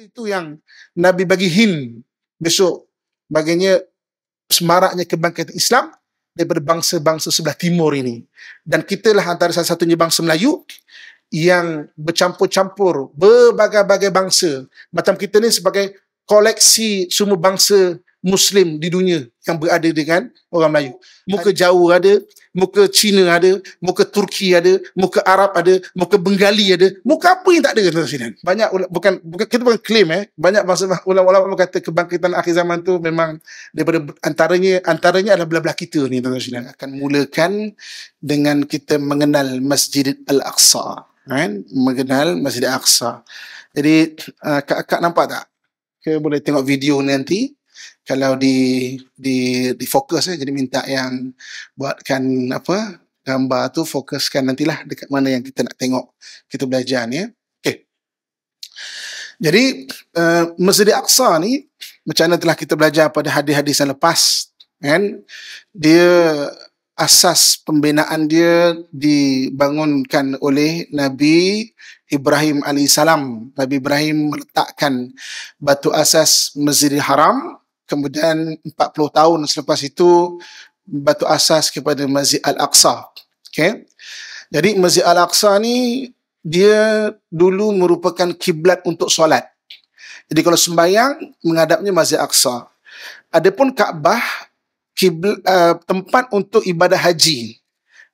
itu yang Nabi bagi hin besok baginya semaraknya kebangkitan Islam daripada bangsa-bangsa sebelah timur ini. Dan kita lah antara salah satunya bangsa Melayu yang bercampur-campur berbagai-bagai bangsa. Macam kita ni sebagai koleksi semua bangsa Muslim di dunia yang berada dengan orang Melayu. Muka jauh ada, muka Cina ada, muka Turki ada, muka Arab ada, muka Bengali ada, muka apa yang tak ada kata sini. Banyak bukan, bukan kita bukan claim eh, banyak bahasa ulama-ulama berkata kebangkitan akhir zaman tu memang daripada antaranya antaranya adalah belah-belah kita ni tuan sini akan mulakan dengan kita mengenal Masjid Al-Aqsa. Kan? Mengenal Masjid Al-Aqsa. Jadi uh, ah, kak-kak nampak tak? Kita boleh tengok video nanti kalau di di di fokus ya jadi minta yang buatkan apa gambar tu fokuskan nantilah dekat mana yang kita nak tengok kita belajar ni ya. Eh. Okey. Jadi uh, Masjid Al-Aqsa ni macam mana telah kita belajar pada hadis-hadis yang lepas kan dia asas pembinaan dia dibangunkan oleh Nabi Ibrahim alaihissalam. Nabi Ibrahim meletakkan batu asas Masjidil Haram Kemudian 40 tahun selepas itu batu asas kepada Masjid Al-Aqsa. Okay. Jadi Masjid Al-Aqsa ni dia dulu merupakan kiblat untuk solat. Jadi kalau sembahyang menghadapnya Masjid Al-Aqsa. Adapun Kaabah kibl, uh, tempat untuk ibadah haji.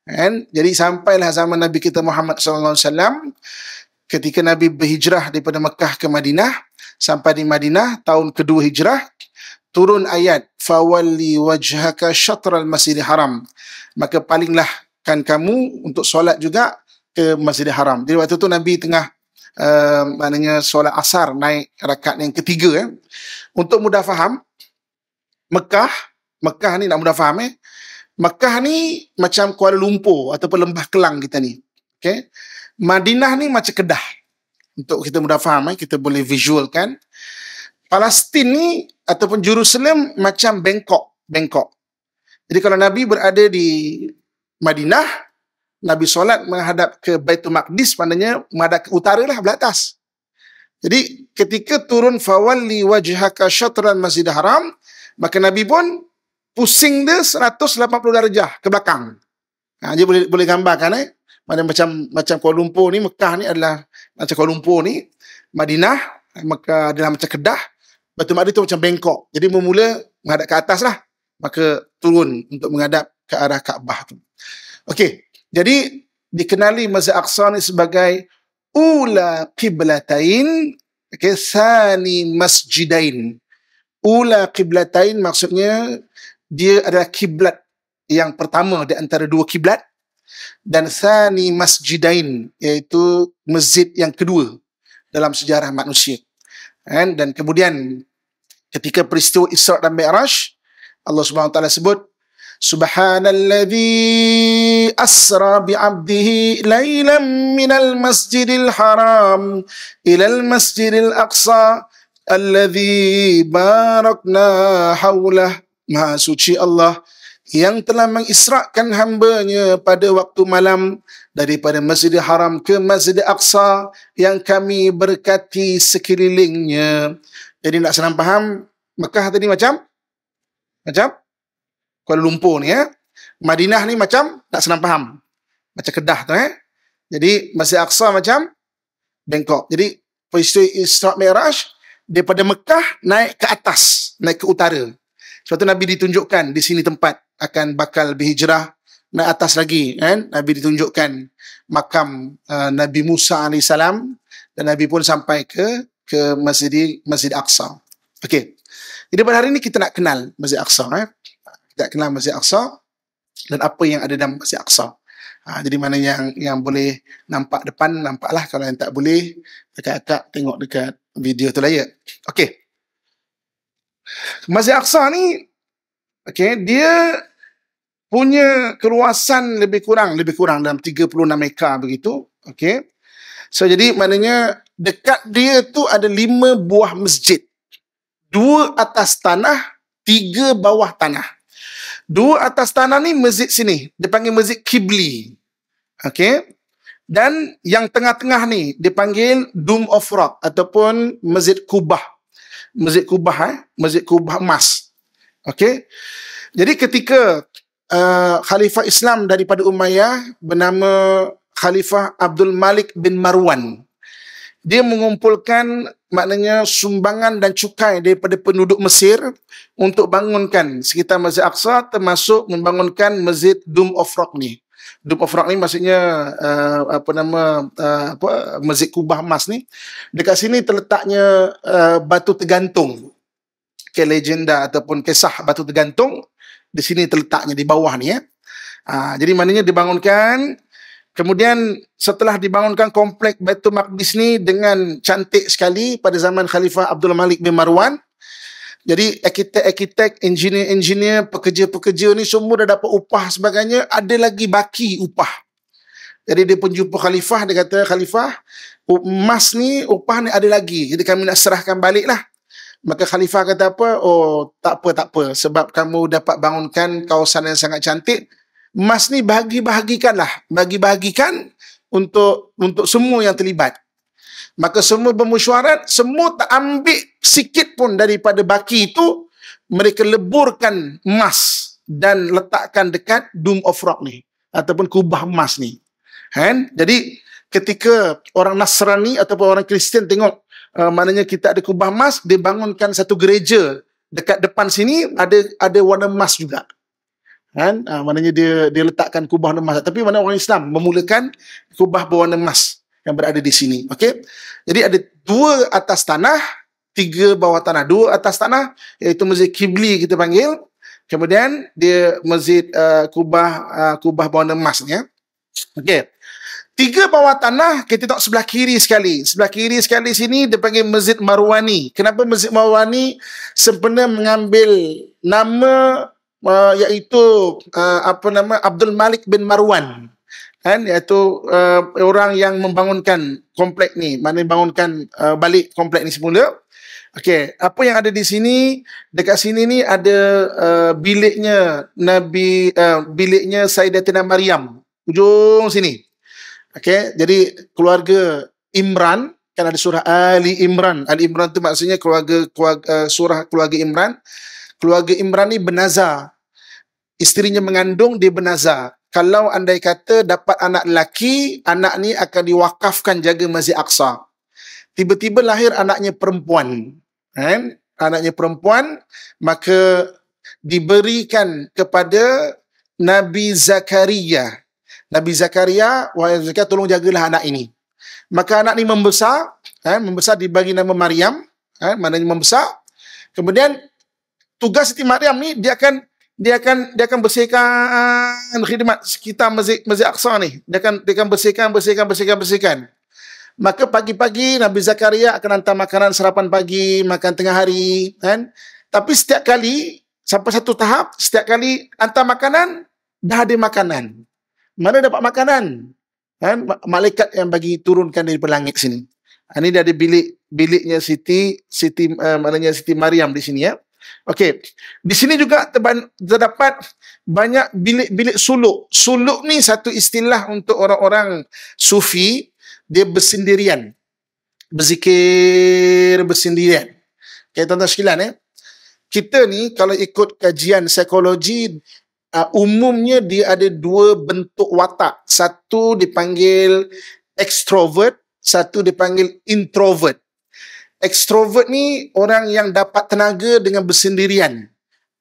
And, jadi sampailah zaman Nabi kita Muhammad SAW ketika Nabi berhijrah daripada Mekah ke Madinah sampai di Madinah tahun kedua hijrah turun ayat fawalli wajhaka syatral masjidil haram maka palinglah kan kamu untuk solat juga ke masjidil haram jadi waktu tu nabi tengah uh, maknanya solat asar naik rakaat yang ketiga eh. untuk mudah faham Mekah Mekah ni nak mudah faham eh Mekah ni macam Kuala Lumpur ataupun Lembah Kelang kita ni. Okay. Madinah ni macam Kedah. Untuk kita mudah faham, eh, kita boleh visualkan. Palestin ni ataupun Jerusalem macam Bangkok, Bangkok. Jadi kalau Nabi berada di Madinah, Nabi solat menghadap ke Baitul Maqdis, maknanya menghadap ke utara lah, belah atas. Jadi ketika turun fawalli wajhaka syatran masjid haram, maka Nabi pun pusing dia 180 darjah ke belakang. Ha, dia boleh, boleh gambarkan eh. Macam, macam macam Kuala Lumpur ni, Mekah ni adalah macam Kuala Lumpur ni, Madinah, Mekah adalah macam Kedah. Batu Madri tu macam bengkok. Jadi bermula menghadap ke atas lah. Maka turun untuk menghadap ke arah Kaabah tu. Okey. Jadi dikenali Masjid Aqsa ni sebagai Ula Qiblatain okay, Sani Masjidain. Ula Qiblatain maksudnya dia adalah kiblat yang pertama di antara dua kiblat dan Sani Masjidain iaitu masjid yang kedua dalam sejarah manusia. And, dan kemudian ketika peristiwa Isra dan Mi'raj, Allah Subhanahu Wa Taala sebut Subhanalladzi asra bi'abdihi lailan minal masjidil haram ila al masjidil aqsa alladzi barakna hawlah Maha suci Allah yang telah mengisrakkan hambanya pada waktu malam daripada Masjid Haram ke Masjid Aqsa yang kami berkati sekelilingnya. Jadi nak senang faham, Mekah tadi macam? Macam? Kuala Lumpur ni ya. Madinah ni macam? Nak senang faham. Macam Kedah tu ya. Jadi Masjid Aqsa macam? Bangkok. Jadi peristiwa Isra' Mi'raj daripada Mekah naik ke atas, naik ke utara. Sebab tu Nabi ditunjukkan di sini tempat akan bakal berhijrah naik atas lagi kan nabi ditunjukkan makam uh, nabi Musa alaihi salam dan nabi pun sampai ke ke Masjid Masjid Aqsa. Okey. Jadi pada hari ini kita nak kenal Masjid Aqsa eh. Tak kenal Masjid Aqsa dan apa yang ada dalam Masjid Aqsa. Ha, jadi mana yang yang boleh nampak depan nampaklah kalau yang tak boleh dekat akak tengok dekat video tu layak. Okey. Masjid Aqsa ni okey dia punya keluasan lebih kurang lebih kurang dalam 36 meka begitu okey so jadi maknanya dekat dia tu ada lima buah masjid dua atas tanah tiga bawah tanah dua atas tanah ni masjid sini dipanggil masjid kibli okey dan yang tengah-tengah ni dipanggil dome of Rock ataupun Masjid Kubah. Masjid Kubah eh, Masjid Kubah emas. Okey. Jadi ketika uh, khalifah Islam daripada Umayyah bernama Khalifah Abdul Malik bin Marwan. Dia mengumpulkan maknanya sumbangan dan cukai daripada penduduk Mesir untuk bangunkan sekitar Masjid Aqsa termasuk membangunkan Masjid Dum of Rock ni. Dum of Rock ni maksudnya uh, apa nama uh, apa Masjid Kubah Emas ni. Dekat sini terletaknya uh, batu tergantung ke legenda ataupun kisah batu tergantung di sini terletaknya di bawah ni ya. Ha, jadi maknanya dibangunkan kemudian setelah dibangunkan komplek Baitul Maqdis ni dengan cantik sekali pada zaman Khalifah Abdul Malik bin Marwan. Jadi arkitek-arkitek, engineer-engineer, pekerja-pekerja ni semua dah dapat upah sebagainya, ada lagi baki upah. Jadi dia pun jumpa khalifah, dia kata khalifah, emas ni upah ni ada lagi. Jadi kami nak serahkan balik lah. Maka khalifah kata apa? Oh, tak apa, tak apa. Sebab kamu dapat bangunkan kawasan yang sangat cantik. Mas ni bahagi-bahagikanlah. Bagi-bahagikan untuk untuk semua yang terlibat. Maka semua bermusyarat, semua tak ambil sikit pun daripada baki itu. Mereka leburkan emas dan letakkan dekat Doom of Rock ni. Ataupun kubah emas ni. Kan? Jadi ketika orang Nasrani ataupun orang Kristian tengok Eh, maknanya kita ada kubah emas, dia bangunkan satu gereja dekat depan sini ada ada warna emas juga. Kan? Ha, maknanya dia dia letakkan kubah emas tapi mana orang Islam memulakan kubah berwarna emas yang berada di sini. Okey. Jadi ada dua atas tanah, tiga bawah tanah. Dua atas tanah iaitu masjid kibli kita panggil. Kemudian dia masjid uh, kubah uh, kubah berwarna emas ni. Ya. Okey. Tiga bawah tanah, kita tengok sebelah kiri sekali. Sebelah kiri sekali sini, dia panggil Masjid Marwani. Kenapa Masjid Marwani sebenar mengambil nama uh, iaitu uh, apa nama Abdul Malik bin Marwan. Kan? Iaitu uh, orang yang membangunkan komplek ni. Maksudnya bangunkan uh, balik komplek ni semula. Okey, apa yang ada di sini? Dekat sini ni ada uh, biliknya Nabi uh, biliknya Sayyidatina Maryam. Ujung sini. Okay, jadi keluarga Imran kan ada surah Ali Imran. Ali Imran itu maksudnya keluarga, keluarga eh, surah keluarga Imran. Keluarga Imran ini bernazar. Isterinya mengandung di bernazar. Kalau andai kata dapat anak lelaki, anak ni akan diwakafkan jaga Masjid Aqsa. Tiba-tiba lahir anaknya perempuan. Kan? Anaknya perempuan maka diberikan kepada Nabi Zakaria Nabi Zakaria, wahai Zakaria tolong jagalah anak ini. Maka anak ini membesar, eh, membesar dibagi nama Maryam, eh, maknanya membesar. Kemudian tugas Siti Maryam ni dia akan dia akan dia akan bersihkan khidmat sekitar masjid masjid Aqsa ni. Dia akan dia akan bersihkan bersihkan bersihkan bersihkan. Maka pagi-pagi Nabi Zakaria akan hantar makanan sarapan pagi, makan tengah hari, kan? Tapi setiap kali sampai satu tahap, setiap kali hantar makanan dah ada makanan mana dapat makanan? Kan? Malaikat yang bagi turunkan dari langit sini. Ini ha, dari bilik biliknya Siti Siti uh, maknanya Siti Maryam di sini ya. Okey. Di sini juga terdapat banyak bilik-bilik suluk. Suluk ni satu istilah untuk orang-orang sufi dia bersendirian. Berzikir bersendirian. Okey tuan-tuan ya. Kita ni kalau ikut kajian psikologi uh, umumnya dia ada dua bentuk watak. Satu dipanggil extrovert, satu dipanggil introvert. Extrovert ni orang yang dapat tenaga dengan bersendirian.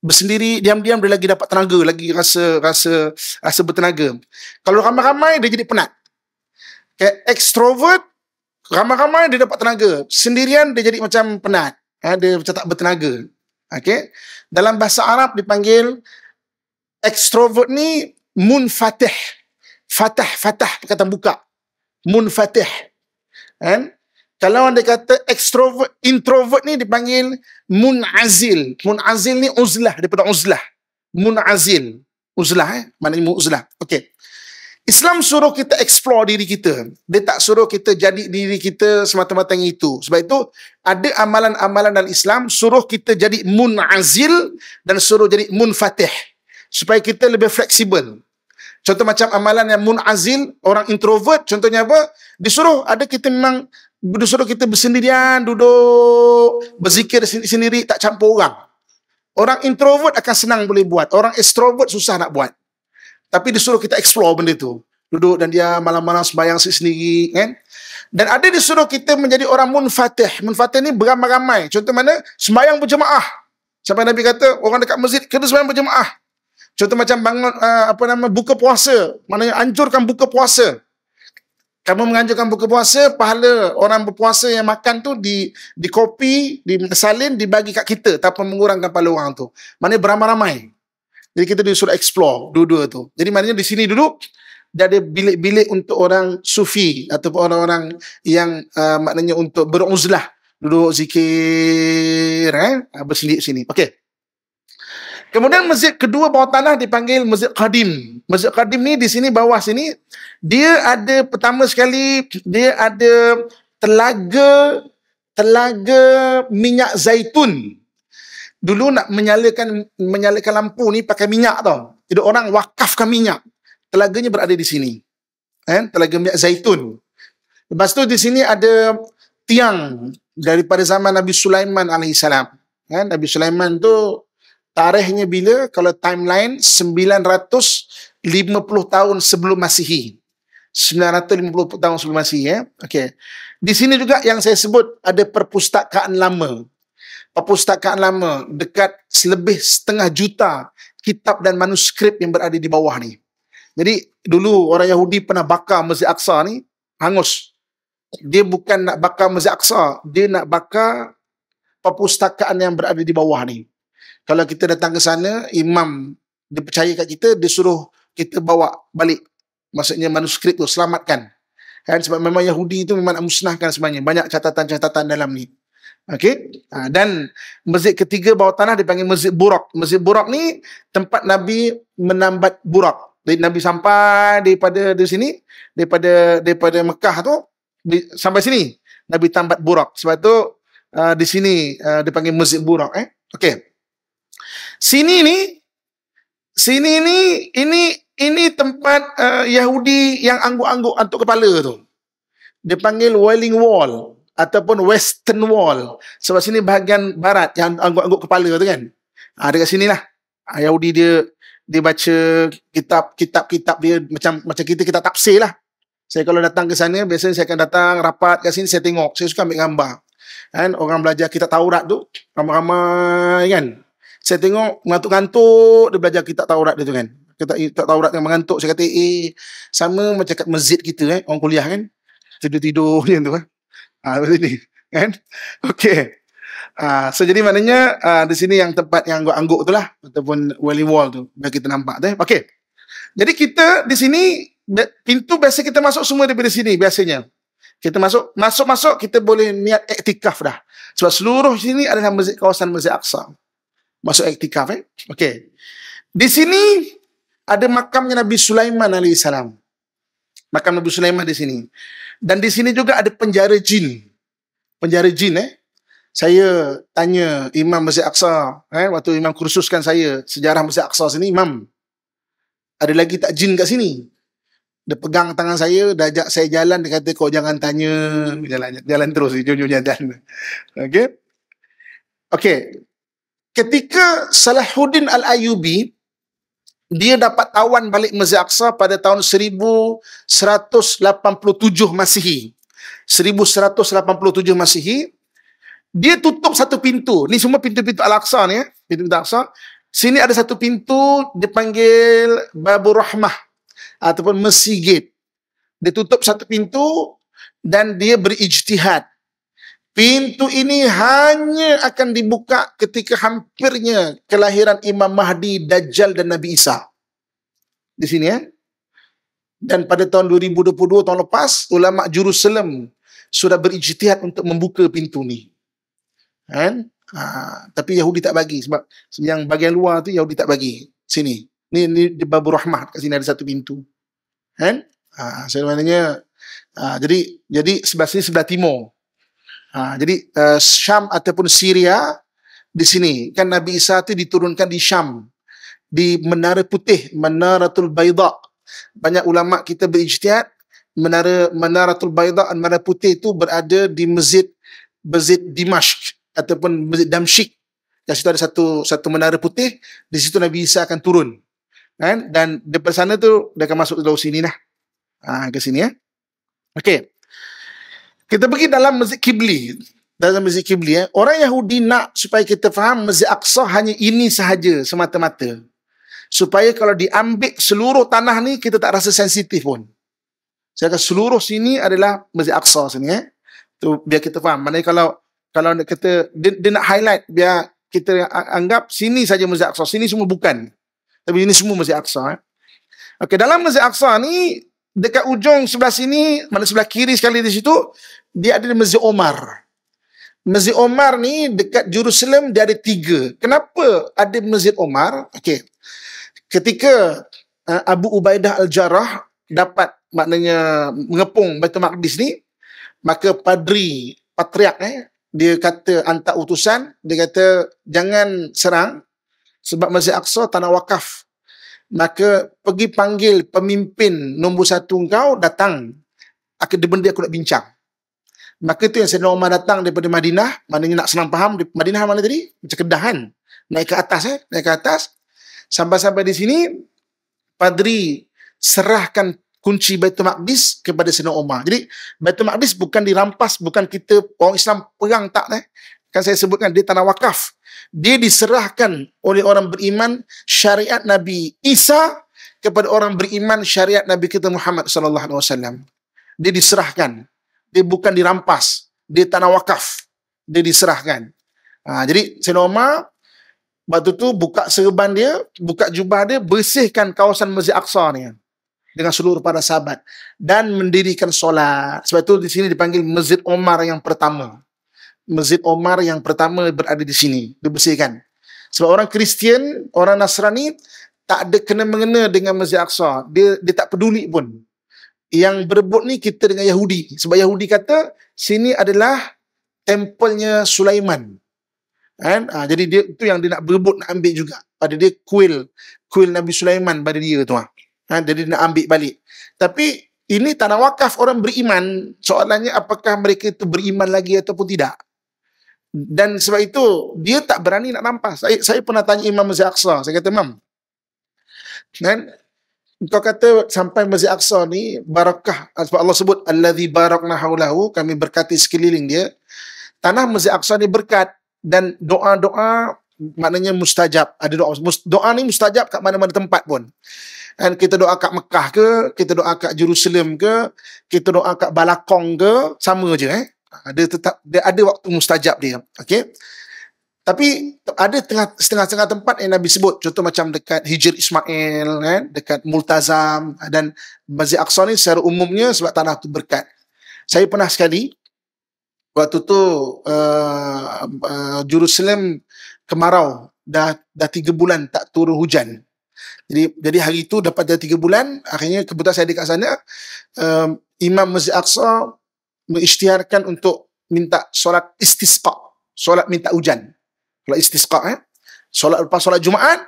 Bersendiri diam-diam dia lagi dapat tenaga, lagi rasa rasa rasa bertenaga. Kalau ramai-ramai dia jadi penat. Okay, extrovert ramai-ramai dia dapat tenaga, sendirian dia jadi macam penat. Ha, dia macam tak bertenaga. Okay. Dalam bahasa Arab dipanggil extrovert ni munfatih. Fatah, fatah perkataan buka. Munfatih. Kan? Kalau anda kata extrovert, introvert ni dipanggil munazil. Munazil ni uzlah daripada uzlah. Munazil. Uzlah eh? Maknanya muzlah. Okey. Islam suruh kita explore diri kita. Dia tak suruh kita jadi diri kita semata-mata yang itu. Sebab itu, ada amalan-amalan dalam Islam suruh kita jadi munazil dan suruh jadi munfatih supaya kita lebih fleksibel. Contoh macam amalan yang munazil, orang introvert, contohnya apa? Disuruh, ada kita memang, disuruh kita bersendirian, duduk, berzikir sendiri, tak campur orang. Orang introvert akan senang boleh buat. Orang extrovert susah nak buat. Tapi disuruh kita explore benda tu. Duduk dan dia malam-malam sembahyang sendiri. Kan? Dan ada disuruh kita menjadi orang munfatih. Munfatih ni beramai-ramai. Contoh mana? Sembahyang berjemaah. Sampai Nabi kata, orang dekat masjid kena sembahyang berjemaah. Contoh macam bangun uh, apa nama buka puasa, maknanya anjurkan buka puasa. Kamu menganjurkan buka puasa, pahala orang berpuasa yang makan tu di di kopi, di salin, dibagi kat kita tanpa mengurangkan pahala orang tu. Maknanya beramai-ramai. Jadi kita disuruh explore dua-dua tu. Jadi maknanya di sini duduk dia ada bilik-bilik untuk orang sufi ataupun orang-orang yang uh, maknanya untuk beruzlah, duduk zikir, eh, bersendirik sini. Okey. Kemudian masjid kedua bawah tanah dipanggil Masjid Qadim. Masjid Qadim ni di sini bawah sini dia ada pertama sekali dia ada telaga telaga minyak zaitun. Dulu nak menyalakan menyalakan lampu ni pakai minyak tau. Jadi orang wakafkan minyak. Telaganya berada di sini. Eh, telaga minyak zaitun. Lepas tu di sini ada tiang daripada zaman Nabi Sulaiman alaihissalam. Kan? Nabi Sulaiman tu Tarikhnya bila? Kalau timeline 950 tahun sebelum Masihi. 950 tahun sebelum Masihi ya. Okey. Di sini juga yang saya sebut ada perpustakaan lama. Perpustakaan lama dekat selebih setengah juta kitab dan manuskrip yang berada di bawah ni. Jadi dulu orang Yahudi pernah bakar Masjid Aqsa ni hangus. Dia bukan nak bakar Masjid Aqsa, dia nak bakar perpustakaan yang berada di bawah ni kalau kita datang ke sana, imam dia percaya kat kita, dia suruh kita bawa balik. Maksudnya manuskrip tu, selamatkan. Kan? Sebab memang Yahudi itu memang nak musnahkan sebenarnya. Banyak catatan-catatan dalam ni. Okey. Ha, dan masjid ketiga bawah tanah dipanggil Masjid Burak. Masjid Burak ni tempat Nabi menambat Burak. Jadi Nabi sampai daripada di sini, daripada daripada Mekah tu di, sampai sini Nabi tambat Burak. Sebab tu uh, di sini uh, dipanggil Masjid Burak eh. Okey. Sini ni, sini ni, ini ini tempat uh, Yahudi yang angguk-angguk untuk kepala tu. Dia panggil Wailing Wall ataupun Western Wall. Sebab sini bahagian barat yang angguk-angguk kepala tu kan. Ha, dekat sini lah. Ah, Yahudi dia dia baca kitab-kitab kitab dia macam macam kita kita tafsir lah. Saya kalau datang ke sana, biasanya saya akan datang rapat kat sini, saya tengok. Saya suka ambil gambar. Kan? Orang belajar kita Taurat tu, ramai-ramai kan? Saya tengok mengantuk-ngantuk dia belajar kitab Taurat dia tu kan. Kita tak Taurat yang mengantuk saya kata eh sama macam kat masjid kita eh orang kuliah kan. Tidur-tidur macam tu eh. ha, kan? Ah ha, ini kan. Okey. ha, so jadi maknanya uh, di sini yang tempat yang angguk-angguk itulah, lah ataupun wally wall tu Bagi kita nampak tu eh. Okey. Jadi kita di sini pintu biasa kita masuk semua daripada sini biasanya. Kita masuk masuk masuk kita boleh niat iktikaf dah. Sebab seluruh sini adalah masjid kawasan Masjid Aqsa masuk iktikaf eh. Okey. Di sini ada makamnya Nabi Sulaiman alaihissalam. Makam Nabi Sulaiman di sini. Dan di sini juga ada penjara jin. Penjara jin eh. Saya tanya Imam Masjid Aqsa eh waktu Imam kursuskan saya sejarah Masjid Aqsa sini Imam. Ada lagi tak jin kat sini? Dia pegang tangan saya, dia ajak saya jalan, dia kata kau jangan tanya, jalan jalan terus, jom jom jalan. Okey. Okey, ketika Salahuddin Al-Ayubi dia dapat tawan balik Masjid Aqsa pada tahun 1187 Masihi. 1187 Masihi. Dia tutup satu pintu. Ni semua pintu-pintu Al-Aqsa ni. Eh? Pintu-pintu Al-Aqsa. Sini ada satu pintu dipanggil Babur Rahmah. Ataupun Masjid. Dia tutup satu pintu dan dia berijtihad. Pintu ini hanya akan dibuka ketika hampirnya kelahiran Imam Mahdi, Dajjal dan Nabi Isa. Di sini ya. Dan pada tahun 2022 tahun lepas, ulama Jerusalem sudah berijtihad untuk membuka pintu ni. Kan? Ha, tapi Yahudi tak bagi sebab yang bagian luar tu Yahudi tak bagi. Sini. Ni ni di Babu Rahmat kat sini ada satu pintu. Kan? Ha, so, maknanya ha, jadi jadi sebelah sini sebelah timur. Ha, jadi uh, Syam ataupun Syria di sini kan Nabi Isa itu diturunkan di Syam di Menara Putih menara tul Baida. Banyak ulama kita berijtihad Menara menara tul Baida dan Menara Putih itu berada di Masjid Masjid Dimashq ataupun Masjid Damsyik. Di situ ada satu satu menara putih, di situ Nabi Isa akan turun. Kan? Dan daripada sana tu dia akan masuk ke sini lah. Ha, ke sini ya. Okey. Kita pergi dalam Masjid Qibli. Dalam Masjid Qibli. Eh. Orang Yahudi nak supaya kita faham Masjid Aqsa hanya ini sahaja semata-mata. Supaya kalau diambil seluruh tanah ni, kita tak rasa sensitif pun. Saya kata seluruh sini adalah Masjid Aqsa sini. Eh. Tu biar kita faham. Maknanya kalau kalau nak kata, dia, dia, nak highlight, biar kita anggap sini saja Masjid Aqsa. Sini semua bukan. Tapi ini semua Masjid Aqsa. Eh. Okey, dalam Masjid Aqsa ni, dekat ujung sebelah sini, mana sebelah kiri sekali di situ, dia ada Masjid Omar. Masjid Omar ni dekat Jerusalem dia ada tiga. Kenapa ada Masjid Omar? Okey. Ketika uh, Abu Ubaidah Al-Jarrah dapat maknanya mengepung Baitul Maqdis ni, maka padri, patriark eh, dia kata hantar utusan, dia kata jangan serang sebab Masjid Aqsa tanah wakaf maka pergi panggil pemimpin nombor satu engkau datang. Aku ada benda aku nak bincang. Maka tu yang Sayyidina Umar datang daripada Madinah, maknanya nak senang faham di Madinah mana tadi? Macam Kedah kan? Naik ke atas eh, naik ke atas. Sampai-sampai di sini, Padri serahkan kunci Baitul Maqdis kepada Sayyidina Umar. Jadi, Baitul Maqdis bukan dirampas, bukan kita orang Islam perang tak eh. Kan saya sebutkan, dia tanah wakaf dia diserahkan oleh orang beriman syariat Nabi Isa kepada orang beriman syariat Nabi kita Muhammad sallallahu alaihi wasallam. Dia diserahkan. Dia bukan dirampas. Dia tanah wakaf. Dia diserahkan. Ha, jadi Sayyidina Umar waktu tu buka serban dia, buka jubah dia, bersihkan kawasan Masjid Aqsa ni dengan seluruh para sahabat dan mendirikan solat. Sebab tu di sini dipanggil Masjid Umar yang pertama. Masjid Omar yang pertama berada di sini. Dibersihkan. Sebab orang Kristian, orang Nasrani tak ada kena-mengena dengan Masjid Aqsa. Dia, dia tak peduli pun. Yang berebut ni kita dengan Yahudi. Sebab Yahudi kata, sini adalah tempelnya Sulaiman. Kan? Ha, jadi dia tu yang dia nak berebut nak ambil juga. Pada dia kuil. Kuil Nabi Sulaiman pada dia tu. Ah. Ha, jadi dia nak ambil balik. Tapi ini tanah wakaf orang beriman. Soalannya apakah mereka itu beriman lagi ataupun tidak? Dan sebab itu dia tak berani nak nampas. Saya, saya pernah tanya Imam Masjid Aqsa. Saya kata, Imam, kan? Kau kata sampai Masjid Aqsa ni barakah. Sebab Allah sebut, Alladhi barakna haulahu. Kami berkati sekeliling dia. Tanah Masjid Aqsa ni berkat. Dan doa-doa maknanya mustajab. Ada doa. Doa ni mustajab kat mana-mana tempat pun. Dan kita doa kat Mekah ke, kita doa kat Jerusalem ke, kita doa kat Balakong ke, sama je eh. Ada tetap dia ada waktu mustajab dia. Okey. Tapi ada tengah setengah-setengah tempat yang Nabi sebut. Contoh macam dekat Hijr Ismail, kan? dekat Multazam dan Masjid Aqsa ni secara umumnya sebab tanah tu berkat. Saya pernah sekali waktu tu uh, uh, Jerusalem kemarau dah dah tiga bulan tak turun hujan. Jadi jadi hari itu dapat dah tiga bulan, akhirnya kebetulan saya dekat sana, um, Imam Masjid Aqsa mengisytiharkan untuk minta solat istisqa, solat minta hujan. Solat istisqa eh. Solat lepas solat Jumaat,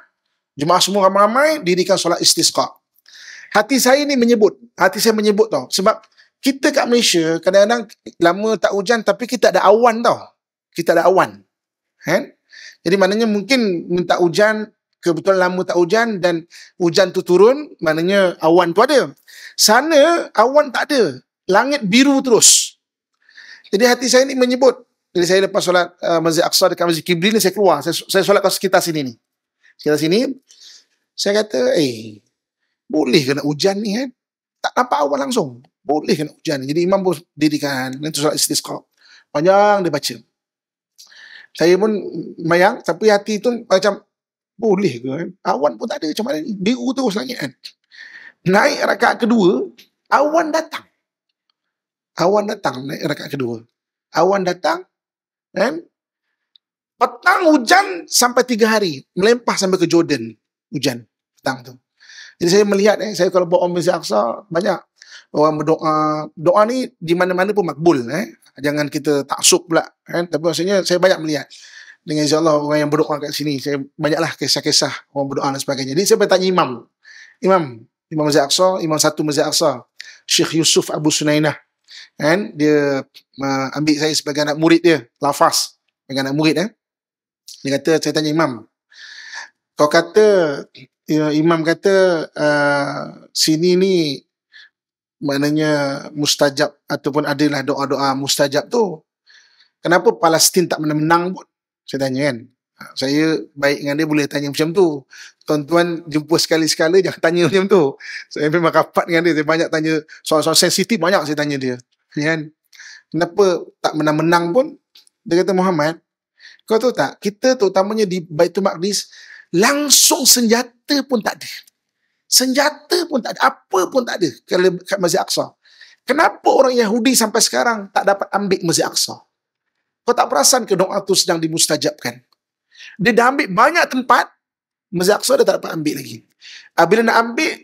jumaat semua ramai-ramai dirikan solat istisqa. Hati saya ni menyebut, hati saya menyebut tau sebab kita kat Malaysia kadang-kadang lama tak hujan tapi kita ada awan tau. Kita ada awan. Kan? Jadi maknanya mungkin minta hujan kebetulan lama tak hujan dan hujan tu turun maknanya awan tu ada. Sana awan tak ada. Langit biru terus. Jadi hati saya ini menyebut. Jadi saya lepas solat uh, Masjid Aqsa dekat Masjid Qibli ni saya keluar. Saya, saya solat ke sekitar sini ni. Sekitar sini. Saya kata, eh, boleh kena hujan ni kan? Tak nampak awal langsung. Boleh kena hujan. Jadi imam pun didikan. Nanti solat istisqa. Panjang dia baca. Saya pun mayang. Tapi hati tu macam, boleh ke? Eh? Awan pun tak ada. Macam mana? Biru terus langit kan? Naik rakaat kedua, awan datang. Awan datang naik rakaat kedua. Awan datang. Kan? Petang hujan sampai tiga hari. Melempah sampai ke Jordan. Hujan. Petang tu. Jadi saya melihat, eh, saya kalau bawa Masjid Aqsa, banyak orang berdoa. Doa ni di mana-mana pun makbul. Eh. Jangan kita taksub pula. Kan? Tapi maksudnya saya banyak melihat. Dengan insya Allah orang yang berdoa kat sini. Saya banyaklah kisah-kisah orang berdoa dan sebagainya. Jadi saya bertanya imam. Imam. Imam Masjid Aqsa. Imam satu Masjid Aqsa. Syekh Yusuf Abu Sunainah. Kan? Dia uh, ambil saya sebagai anak murid dia. Lafaz. Sebagai anak murid. Eh? Dia kata, saya tanya imam. Kau kata, ya, imam kata, uh, sini ni maknanya mustajab ataupun adalah doa-doa mustajab tu. Kenapa Palestin tak menang-menang pun? Saya tanya kan. Ha, saya baik dengan dia boleh tanya macam tu. Tuan-tuan jumpa sekali-sekala jangan tanya macam tu. Saya memang rapat dengan dia. Saya banyak tanya soal-soal sensitif banyak saya tanya dia kan? Kenapa tak menang-menang pun? Dia kata Muhammad, kau tahu tak, kita terutamanya di Baitul Maqdis, langsung senjata pun tak ada. Senjata pun tak ada. Apa pun tak ada kalau kat Masjid Aqsa. Kenapa orang Yahudi sampai sekarang tak dapat ambil Masjid Aqsa? Kau tak perasan ke doa tu sedang dimustajabkan? Dia dah ambil banyak tempat, Masjid Aqsa dia tak dapat ambil lagi. Ah, bila nak ambil,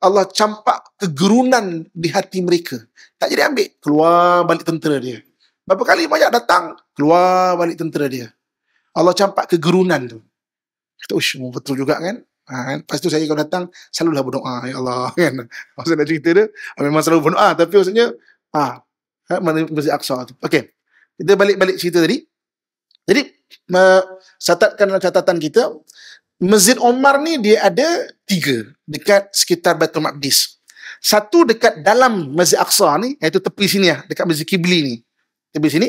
Allah campak kegerunan di hati mereka. Tak jadi ambil. Keluar balik tentera dia. Berapa kali banyak datang, keluar balik tentera dia. Allah campak kegerunan tu. Kata, ush, betul juga kan? Ha, kan? lepas tu saya kalau datang, selalu lah berdoa. Ya Allah, kan? Maksud nak cerita dia, ah, memang selalu berdoa. Tapi maksudnya, ha, ha mana Masjid Aqsa tu. Okay. Kita balik-balik cerita tadi. Jadi, uh, catatkan catatan kita, Masjid Omar ni dia ada tiga dekat sekitar Batu Maqdis. Satu dekat dalam Masjid Aqsa ni, iaitu tepi sini lah, dekat Masjid Kibli ni. Tepi sini.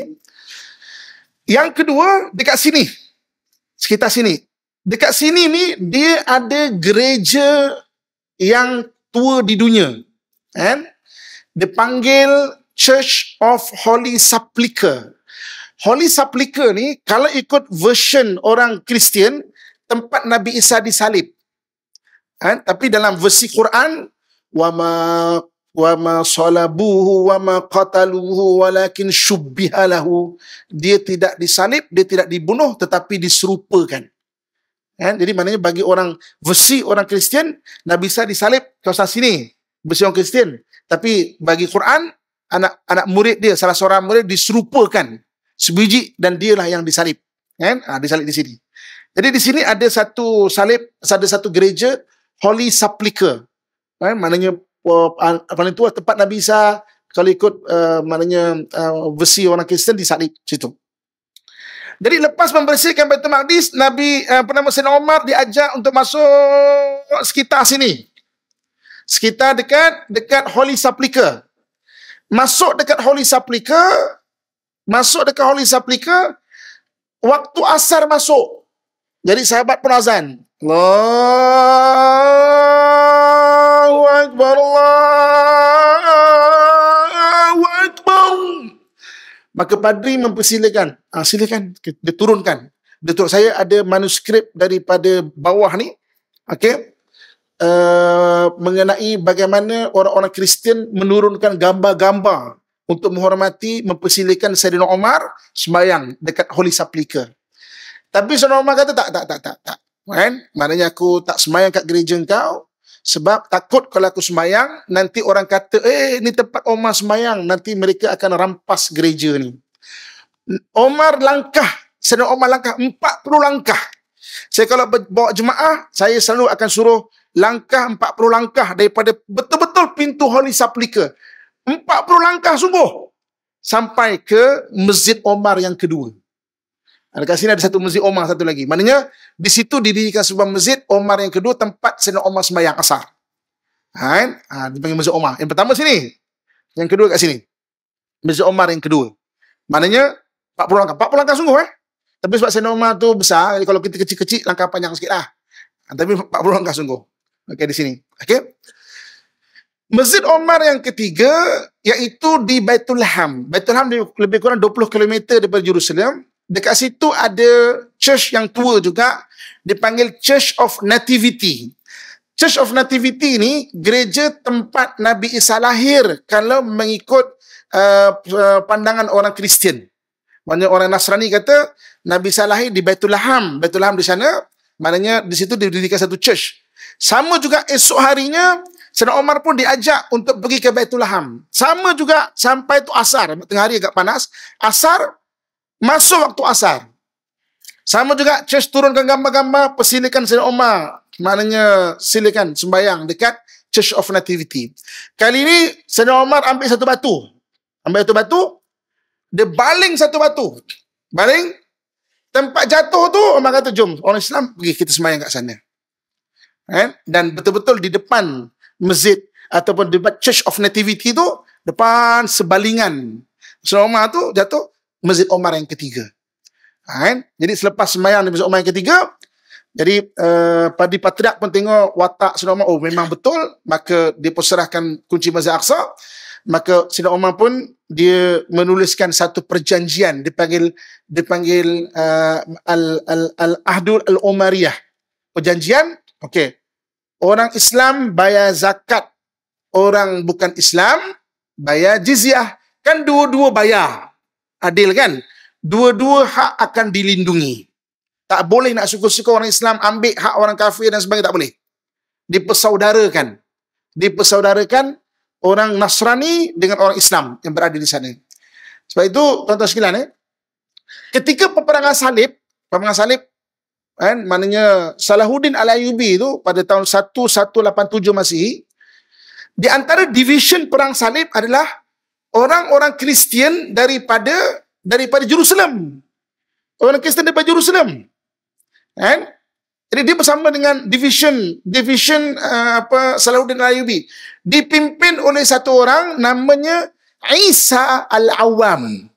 Yang kedua, dekat sini. Sekitar sini. Dekat sini ni, dia ada gereja yang tua di dunia. Kan? panggil Church of Holy Sepulchre. Holy Sepulchre ni, kalau ikut version orang Kristian, tempat Nabi Isa disalib. Ha? Tapi dalam versi Quran, wa ma wa ma salabuhu wa ma qataluhu walakin syubbihalahu. Dia tidak disalib, dia tidak dibunuh tetapi diserupakan. Ha? Jadi maknanya bagi orang versi orang Kristian, Nabi Isa disalib kawasan sini. Versi orang Kristian. Tapi bagi Quran, anak anak murid dia, salah seorang murid diserupakan sebiji dan dialah yang disalib. Kan? Ha, disalib di sini. Jadi di sini ada satu salib, ada satu gereja, Holy Sepulchre. Eh, maknanya eh, paling tua tempat Nabi Isa kalau ikut uh, maknanya uh, versi orang Kristen disalib situ. Jadi lepas membersihkan Baitul Maqdis, Nabi uh, pernah Sayyidina Umar diajak untuk masuk sekitar sini. Sekitar dekat dekat Holy Sepulchre. Masuk dekat Holy Sepulchre, masuk dekat Holy Sepulchre, waktu asar masuk, jadi sahabat pun azan. Allahu Akbar, Allahu Akbar. Maka padri mempersilakan. Ah, silakan, dia turunkan. Dia turun. Saya ada manuskrip daripada bawah ni. Okay. Uh, eh, mengenai bagaimana orang-orang Kristian menurunkan gambar-gambar untuk menghormati, mempersilakan Sayyidina Omar semayang dekat Holy Sepulchre. Tapi Saudara Omar kata tak tak tak tak tak. Kan? Maknanya aku tak semayang kat gereja kau sebab takut kalau aku semayang nanti orang kata eh ni tempat Omar semayang nanti mereka akan rampas gereja ni. Omar langkah, Saudara Omar langkah 40 langkah. Saya kalau bawa jemaah, saya selalu akan suruh langkah 40 langkah daripada betul-betul pintu Holy Sepulchre. 40 langkah sungguh sampai ke Masjid Omar yang kedua. Ah, dekat sini ada satu masjid Omar satu lagi. Maknanya di situ didirikan sebuah masjid Omar yang kedua tempat Sayyidina Omar sembahyang asar. Ha, kan? ha dipanggil masjid Omar. Yang pertama sini. Yang kedua kat sini. Masjid Omar yang kedua. Maknanya 40 langkah. 40 langkah sungguh eh. Tapi sebab Sayyidina Omar tu besar, jadi kalau kita kecil-kecil langkah panjang sikit lah. Ha, tapi 40 langkah sungguh. Okey di sini. Okey. Masjid Omar yang ketiga iaitu di Baitul Ham. Baitul Ham lebih kurang 20 km daripada Jerusalem dekat situ ada church yang tua juga dipanggil Church of Nativity. Church of Nativity ni gereja tempat Nabi Isa lahir kalau mengikut uh, uh pandangan orang Kristian. Maknanya orang Nasrani kata Nabi Isa lahir di Baitul Laham. Baitul Laham di sana, maknanya di situ didirikan satu church. Sama juga esok harinya Sena Omar pun diajak untuk pergi ke Baitul Laham. Sama juga sampai tu asar, tengah hari agak panas. Asar, Masuk waktu asar. Sama juga church ke gambar-gambar persilikan Sayyidina Umar. Maknanya silikan sembayang dekat Church of Nativity. Kali ini Sayyidina Umar ambil satu batu. Ambil satu batu. Dia baling satu batu. Baling. Tempat jatuh tu Umar kata jom orang Islam pergi kita sembayang kat sana. Kan? Dan betul-betul di depan masjid ataupun di depan Church of Nativity tu depan sebalingan Sayyidina Umar tu jatuh Masjid Omar yang ketiga. Ha, kan? Jadi selepas sembahyang di Masjid Omar yang ketiga, jadi uh, eh, Padri Patriak pun tengok watak Sina Omar, oh memang betul, maka dia pun serahkan kunci Masjid Aqsa. Maka Sina Omar pun dia menuliskan satu perjanjian dipanggil dipanggil uh, eh, al al al ahdul al umariyah perjanjian okay. orang Islam bayar zakat orang bukan Islam bayar jizyah kan dua-dua bayar adil kan? Dua-dua hak akan dilindungi. Tak boleh nak suka-suka orang Islam ambil hak orang kafir dan sebagainya. Tak boleh. Dipersaudarakan. Dipersaudarakan orang Nasrani dengan orang Islam yang berada di sana. Sebab itu, tuan-tuan sekalian, eh, ketika peperangan salib, peperangan salib, kan, maknanya Salahuddin Al-Ayubi itu pada tahun 1187 Masihi. di antara division perang salib adalah orang-orang Kristian daripada daripada Jerusalem. Orang Kristian daripada Jerusalem. Kan? Jadi dia bersama dengan division division uh, apa Salahuddin Ayyubi dipimpin oleh satu orang namanya Isa Al-Awam.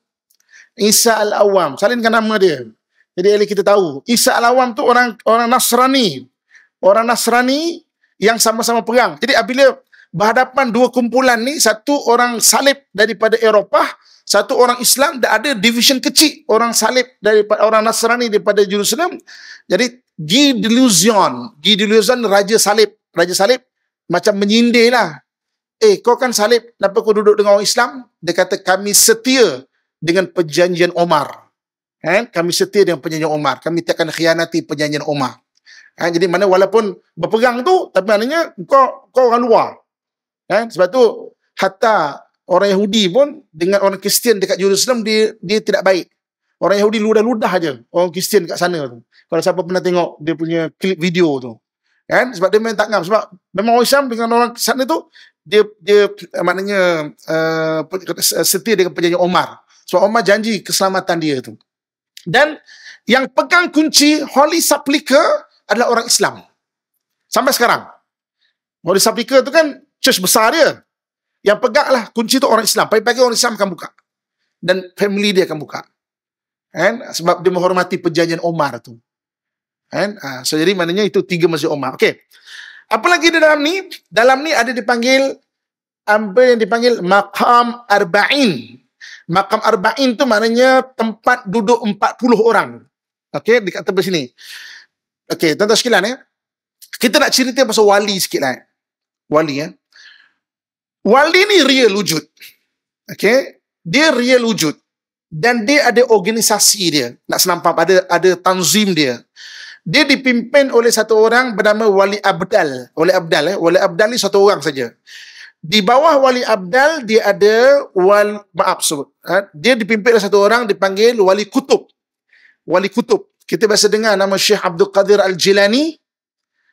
Isa Al-Awam, salinkan nama dia. Jadi ahli kita tahu Isa Al-Awam tu orang orang Nasrani. Orang Nasrani yang sama-sama perang. Jadi apabila berhadapan dua kumpulan ni satu orang salib daripada Eropah satu orang Islam dan ada division kecil orang salib daripada orang Nasrani daripada Jerusalem jadi Gi delusion, Gi delusion raja salib, raja salib macam menyindir lah. Eh, kau kan salib, kenapa kau duduk dengan orang Islam? Dia kata kami setia dengan perjanjian Omar. Kan? Eh? Kami setia dengan perjanjian Omar. Kami tak akan khianati perjanjian Omar. Eh? jadi mana walaupun berpegang tu, tapi maknanya kau kau orang luar. Ha? Sebab tu hatta orang Yahudi pun dengan orang Kristian dekat Jerusalem dia dia tidak baik. Orang Yahudi ludah-ludah aja orang Kristian dekat sana tu. Kalau siapa pernah tengok dia punya klip video tu. Kan? Sebab dia memang tak ngam. Sebab memang orang Islam dengan orang sana tu dia dia eh, maknanya uh, setia dengan perjanjian Omar. Sebab Omar janji keselamatan dia tu. Dan yang pegang kunci Holy Sepulchre adalah orang Islam. Sampai sekarang. Holy Sepulchre tu kan church besar dia. Yang pegang lah kunci tu orang Islam. Pagi-pagi orang Islam akan buka. Dan family dia akan buka. And, sebab dia menghormati perjanjian Omar tu. And, ah, so jadi maknanya itu tiga masjid Omar. Okay. Apa lagi di dalam ni? Dalam ni ada dipanggil apa yang dipanggil Maqam Arba'in. Maqam Arba'in tu maknanya tempat duduk empat puluh orang. Okay, dekat tepi sini. Okay, tuan-tuan ya. eh. Kita nak cerita pasal wali sikit lah. Eh. Wali eh. Wali ni real wujud. Okay? Dia real wujud. Dan dia ada organisasi dia. Nak senampak, ada ada tanzim dia. Dia dipimpin oleh satu orang bernama Wali Abdal. Wali Abdal, eh? Wali Abdal ni satu orang saja. Di bawah Wali Abdal, dia ada Wal... Maaf, sebut. Ha? Dia dipimpin oleh satu orang dipanggil Wali Kutub. Wali Kutub. Kita biasa dengar nama Syekh Abdul Qadir Al-Jilani.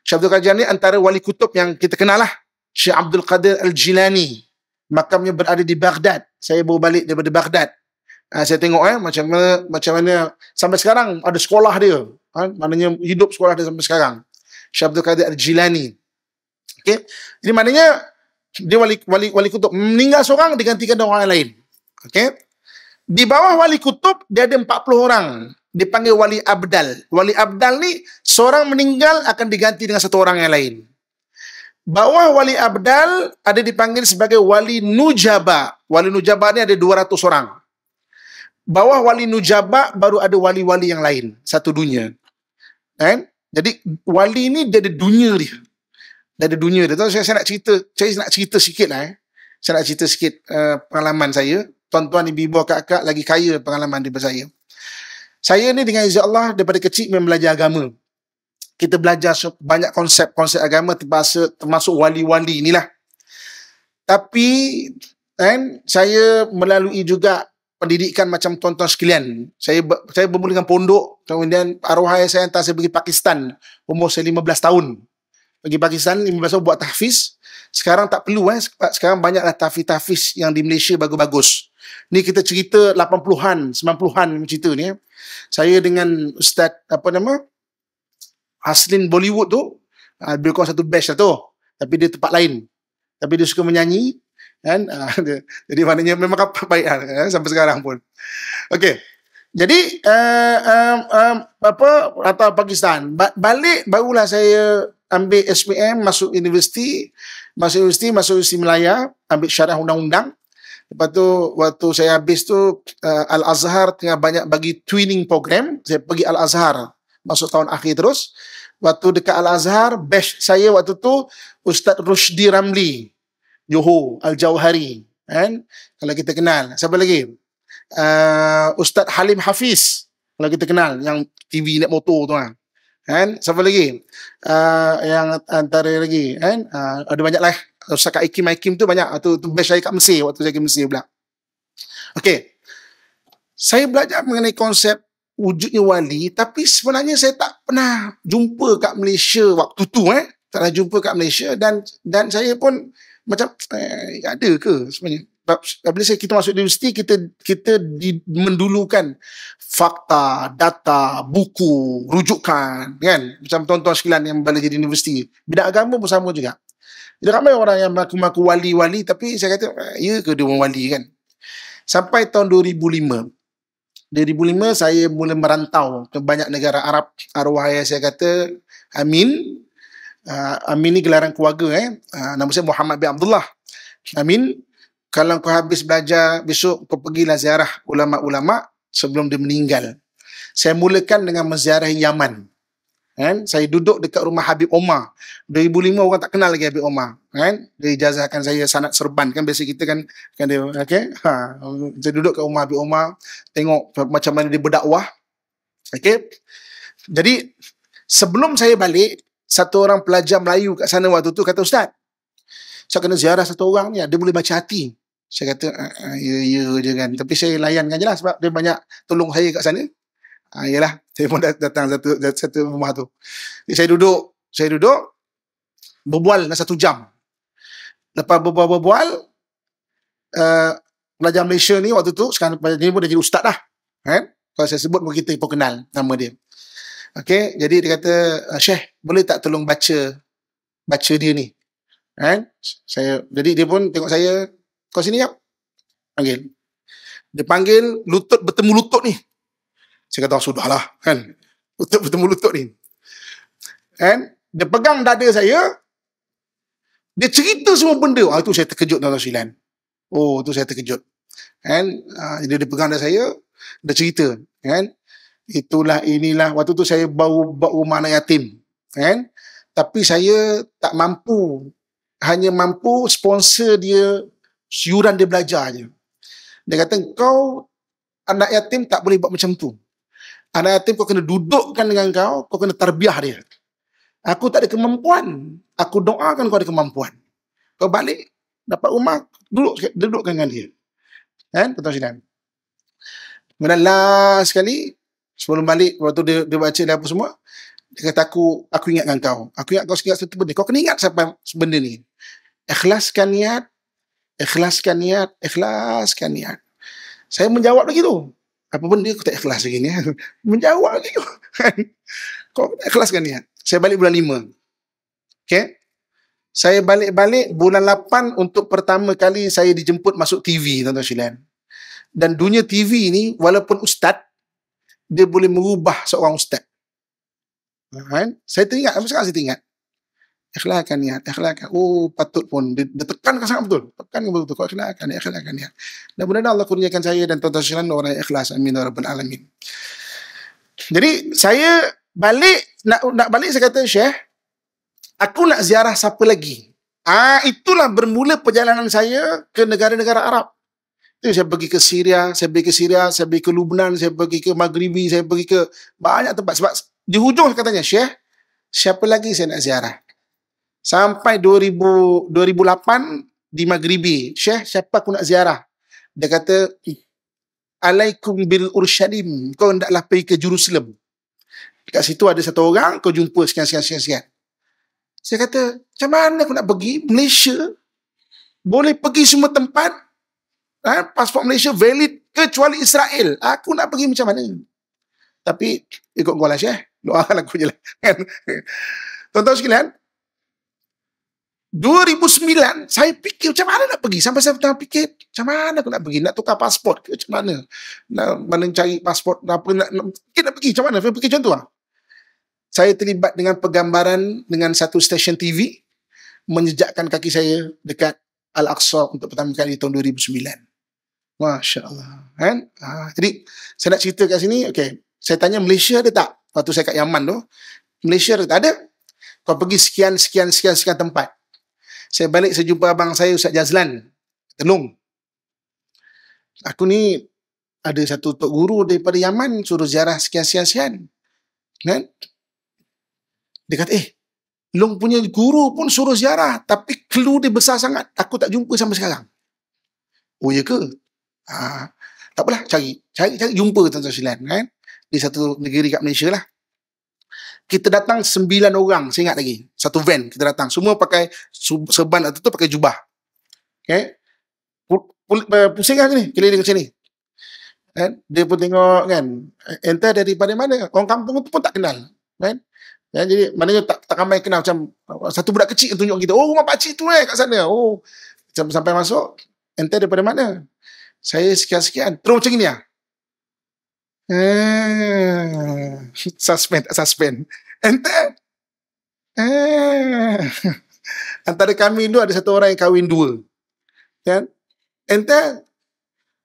Syekh Abdul Qadir Al-Jilani antara Wali Kutub yang kita kenal lah. Syekh Abdul Qadir Al-Jilani. Makamnya berada di Baghdad. Saya baru balik daripada Baghdad. Ha, saya tengok eh, macam mana, macam mana sampai sekarang ada sekolah dia. Ha, maknanya hidup sekolah dia sampai sekarang. Syekh Abdul Qadir Al-Jilani. Okay. Jadi maknanya dia wali, wali, wali kutub. Meninggal seorang digantikan dengan orang lain. Okay. Di bawah wali kutub dia ada empat puluh orang. Dipanggil wali abdal. Wali abdal ni seorang meninggal akan diganti dengan satu orang yang lain bawah wali abdal ada dipanggil sebagai wali nujaba. Wali nujaba ini ada 200 orang. Bawah wali nujaba baru ada wali-wali yang lain. Satu dunia. Kan? Jadi wali ini dia ada dunia dia. Dia ada dunia dia. saya, saya nak cerita, saya nak cerita sikit lah eh. Saya nak cerita sikit uh, pengalaman saya. Tuan-tuan, ibu-ibu, akak lagi kaya pengalaman daripada saya. Saya ni dengan izin Allah daripada kecil memang belajar agama kita belajar banyak konsep-konsep agama terbahasa, termasuk wali-wali inilah. Tapi kan, saya melalui juga pendidikan macam tuan-tuan sekalian. Saya saya bermula dengan pondok, kemudian arwah ayah saya hantar saya pergi Pakistan umur saya 15 tahun. Pergi Pakistan 15 tahun buat tahfiz. Sekarang tak perlu eh. Sekarang banyaklah tahfiz-tahfiz yang di Malaysia bagus-bagus. Ni kita cerita 80-an, 90-an cerita ni. Saya dengan Ustaz, apa nama? Haslin Bollywood tu uh, ah, kurang satu batch lah tu Tapi dia tempat lain Tapi dia suka menyanyi kan? Uh, dia, jadi maknanya memang apa baik lah, eh, Sampai sekarang pun Okay jadi uh, um, um, apa atau Pakistan ba- balik barulah saya ambil SPM masuk universiti masuk universiti masuk universiti Melaya ambil syarah undang-undang lepas tu waktu saya habis tu uh, Al-Azhar tengah banyak bagi twinning program saya pergi Al-Azhar masuk tahun akhir terus uh, waktu dekat Al-Azhar, best saya waktu tu Ustaz Rushdi Ramli, Johor, Al-Jauhari. Kan? Kalau kita kenal. Siapa lagi? Uh, Ustaz Halim Hafiz. Kalau kita kenal. Yang TV naik motor tu kan. kan? Siapa lagi? Uh, yang antara lagi. Kan? Uh, ada banyak lah. Ustaz Kak Ikim, Ikim tu banyak. Tu, tu best saya kat Mesir. Waktu saya ke Mesir pula. Okay. Saya belajar mengenai konsep wujudnya wali tapi sebenarnya saya tak pernah jumpa kat Malaysia waktu tu eh tak pernah jumpa kat Malaysia dan dan saya pun macam eh, ada ke sebenarnya sebab bila saya kita masuk universiti kita kita di, mendulukan fakta, data, buku, rujukan kan macam tuan-tuan sekalian yang bila jadi universiti bidang agama pun sama juga jadi ramai orang yang mengaku-maku wali-wali tapi saya kata eh, ya ke dia wali kan sampai tahun 2005 2005 saya mula merantau ke banyak negara Arab arwah ayah saya kata Amin uh, Amin ni gelaran keluarga eh uh, nama saya Muhammad bin Abdullah Amin kalau kau habis belajar besok kau pergilah ziarah ulama-ulama sebelum dia meninggal saya mulakan dengan menziarahi Yaman kan saya duduk dekat rumah Habib Omar 2005 orang tak kenal lagi Habib Omar kan dia ijazahkan saya sanat serban kan biasa kita kan kan dia okey ha saya duduk kat rumah Habib Omar tengok macam mana dia berdakwah okey jadi sebelum saya balik satu orang pelajar Melayu kat sana waktu tu kata ustaz saya kena ziarah satu orang ni dia boleh baca hati saya kata ah, ah, ya ya je kan tapi saya layankan je lah sebab dia banyak tolong saya kat sana ha, ah, yalah saya pun datang satu satu rumah tu. Saya duduk, saya duduk berbual dalam satu jam. Lepas berbual bual uh, eh, pelajar Malaysia ni waktu tu sekarang pelajar ni pun dah jadi ustaz dah. Kan? Kalau saya sebut mungkin kita pun kenal nama dia. Okey, jadi dia kata, ah, "Syekh, boleh tak tolong baca baca dia ni?" Kan? Saya jadi dia pun tengok saya, "Kau sini jap." Panggil. Dia panggil lutut bertemu lutut ni. Saya kata, oh, sudahlah. Kan? Lutut bertemu lutut ni. Kan? Dia pegang dada saya. Dia cerita semua benda. Ah, itu saya terkejut, Tuan silan. Oh, itu saya terkejut. Kan? Ah, dia, dia pegang dada saya. Dia cerita. Kan? Itulah, inilah. Waktu tu saya baru buat rumah anak yatim. Kan? Tapi saya tak mampu. Hanya mampu sponsor dia. Siuran dia belajar je. Dia kata, kau anak yatim tak boleh buat macam tu. Anak yatim kau kena dudukkan dengan kau, kau kena terbiah dia. Aku tak ada kemampuan. Aku doakan kau ada kemampuan. Kau balik, dapat rumah, duduk sikit, dengan dia. Kan? Eh, Tentang sinan. Kemudian sekali, sebelum balik, waktu dia, dia baca dia apa semua, dia kata aku, aku ingat dengan kau. Aku ingat kau sekejap satu benda. Kau kena ingat sampai benda ni. Ikhlaskan niat, ikhlaskan niat, ikhlaskan niat. Saya menjawab lagi tu apa pun dia tak ikhlas begini ya. Kan. menjawab lagi kan. kau kau ikhlas kan ya saya balik bulan 5 okay? saya balik-balik bulan 8 untuk pertama kali saya dijemput masuk TV tuan-tuan dan dunia TV ni walaupun ustaz dia boleh merubah seorang ustaz kan? Saya teringat, sampai sekarang saya teringat ikhlakan niat ikhlakan oh patut pun ditekankan sangat betul tekan betul betul ikhlakan ikhlakan niat dan mudah Allah kurniakan saya dan tuan-tuan sekalian orang yang ikhlas amin ya rabbal alamin jadi saya balik nak nak balik saya kata syekh aku nak ziarah siapa lagi ah itulah bermula perjalanan saya ke negara-negara Arab saya pergi ke Syria, saya pergi ke Syria, saya pergi ke Lubnan, saya pergi ke Maghribi, saya pergi ke banyak tempat. Sebab di hujung katanya, Syekh, siapa lagi saya nak ziarah? sampai 2000, 2008 di Maghribi. Syekh, siapa aku nak ziarah? Dia kata, Alaikum bil Urshalim. Kau hendaklah pergi ke Jerusalem. Dekat situ ada satu orang, kau jumpa sekian, sekian, sekian, sekian. Saya kata, macam mana aku nak pergi? Malaysia boleh pergi semua tempat. Ha? Pasport Malaysia valid kecuali Israel. Aku nak pergi macam mana? Tapi ikut kau lah Syekh. Doakan aku je lah. Kan? Tuan-tuan sekalian, 2009 saya fikir macam mana nak pergi sampai saya tengah fikir macam mana aku nak pergi nak tukar pasport ke macam mana nak mana cari pasport nak apa nak, nak, nak pergi macam mana saya fikir macam tu lah saya terlibat dengan pergambaran dengan satu stesen TV menjejakkan kaki saya dekat Al-Aqsa untuk pertama kali tahun 2009 Masya Allah kan ha, jadi saya nak cerita kat sini okay. saya tanya Malaysia ada tak waktu saya kat Yaman tu Malaysia ada tak ada kau pergi sekian sekian sekian sekian tempat saya balik saya jumpa abang saya Ustaz Jazlan Tenung aku ni ada satu tok guru daripada Yaman suruh ziarah sekian-sekian kan dia kata eh Long punya guru pun suruh ziarah tapi clue dia besar sangat aku tak jumpa sampai sekarang oh iya ke ha, tak apalah cari cari cari jumpa tuan-tuan kan di satu negeri kat Malaysia lah kita datang sembilan orang, saya ingat lagi. Satu van kita datang. Semua pakai serban atau tu pakai jubah. Okay. Eh, pusing kan sini? Keliling ke sini. And dia pun tengok kan. Entah daripada mana. Orang kampung tu pun tak kenal. Kan? Dan jadi maknanya tak, tak ramai kenal macam satu budak kecil yang tunjuk kita. Oh rumah pakcik tu eh kat sana. Oh sampai, masuk. Entah daripada mana. Saya sekian-sekian. Terus macam ni lah. Eh, suspend, suspend. Ente? Eh, antara kami itu ada satu orang yang kawin dua. Kan? Ente?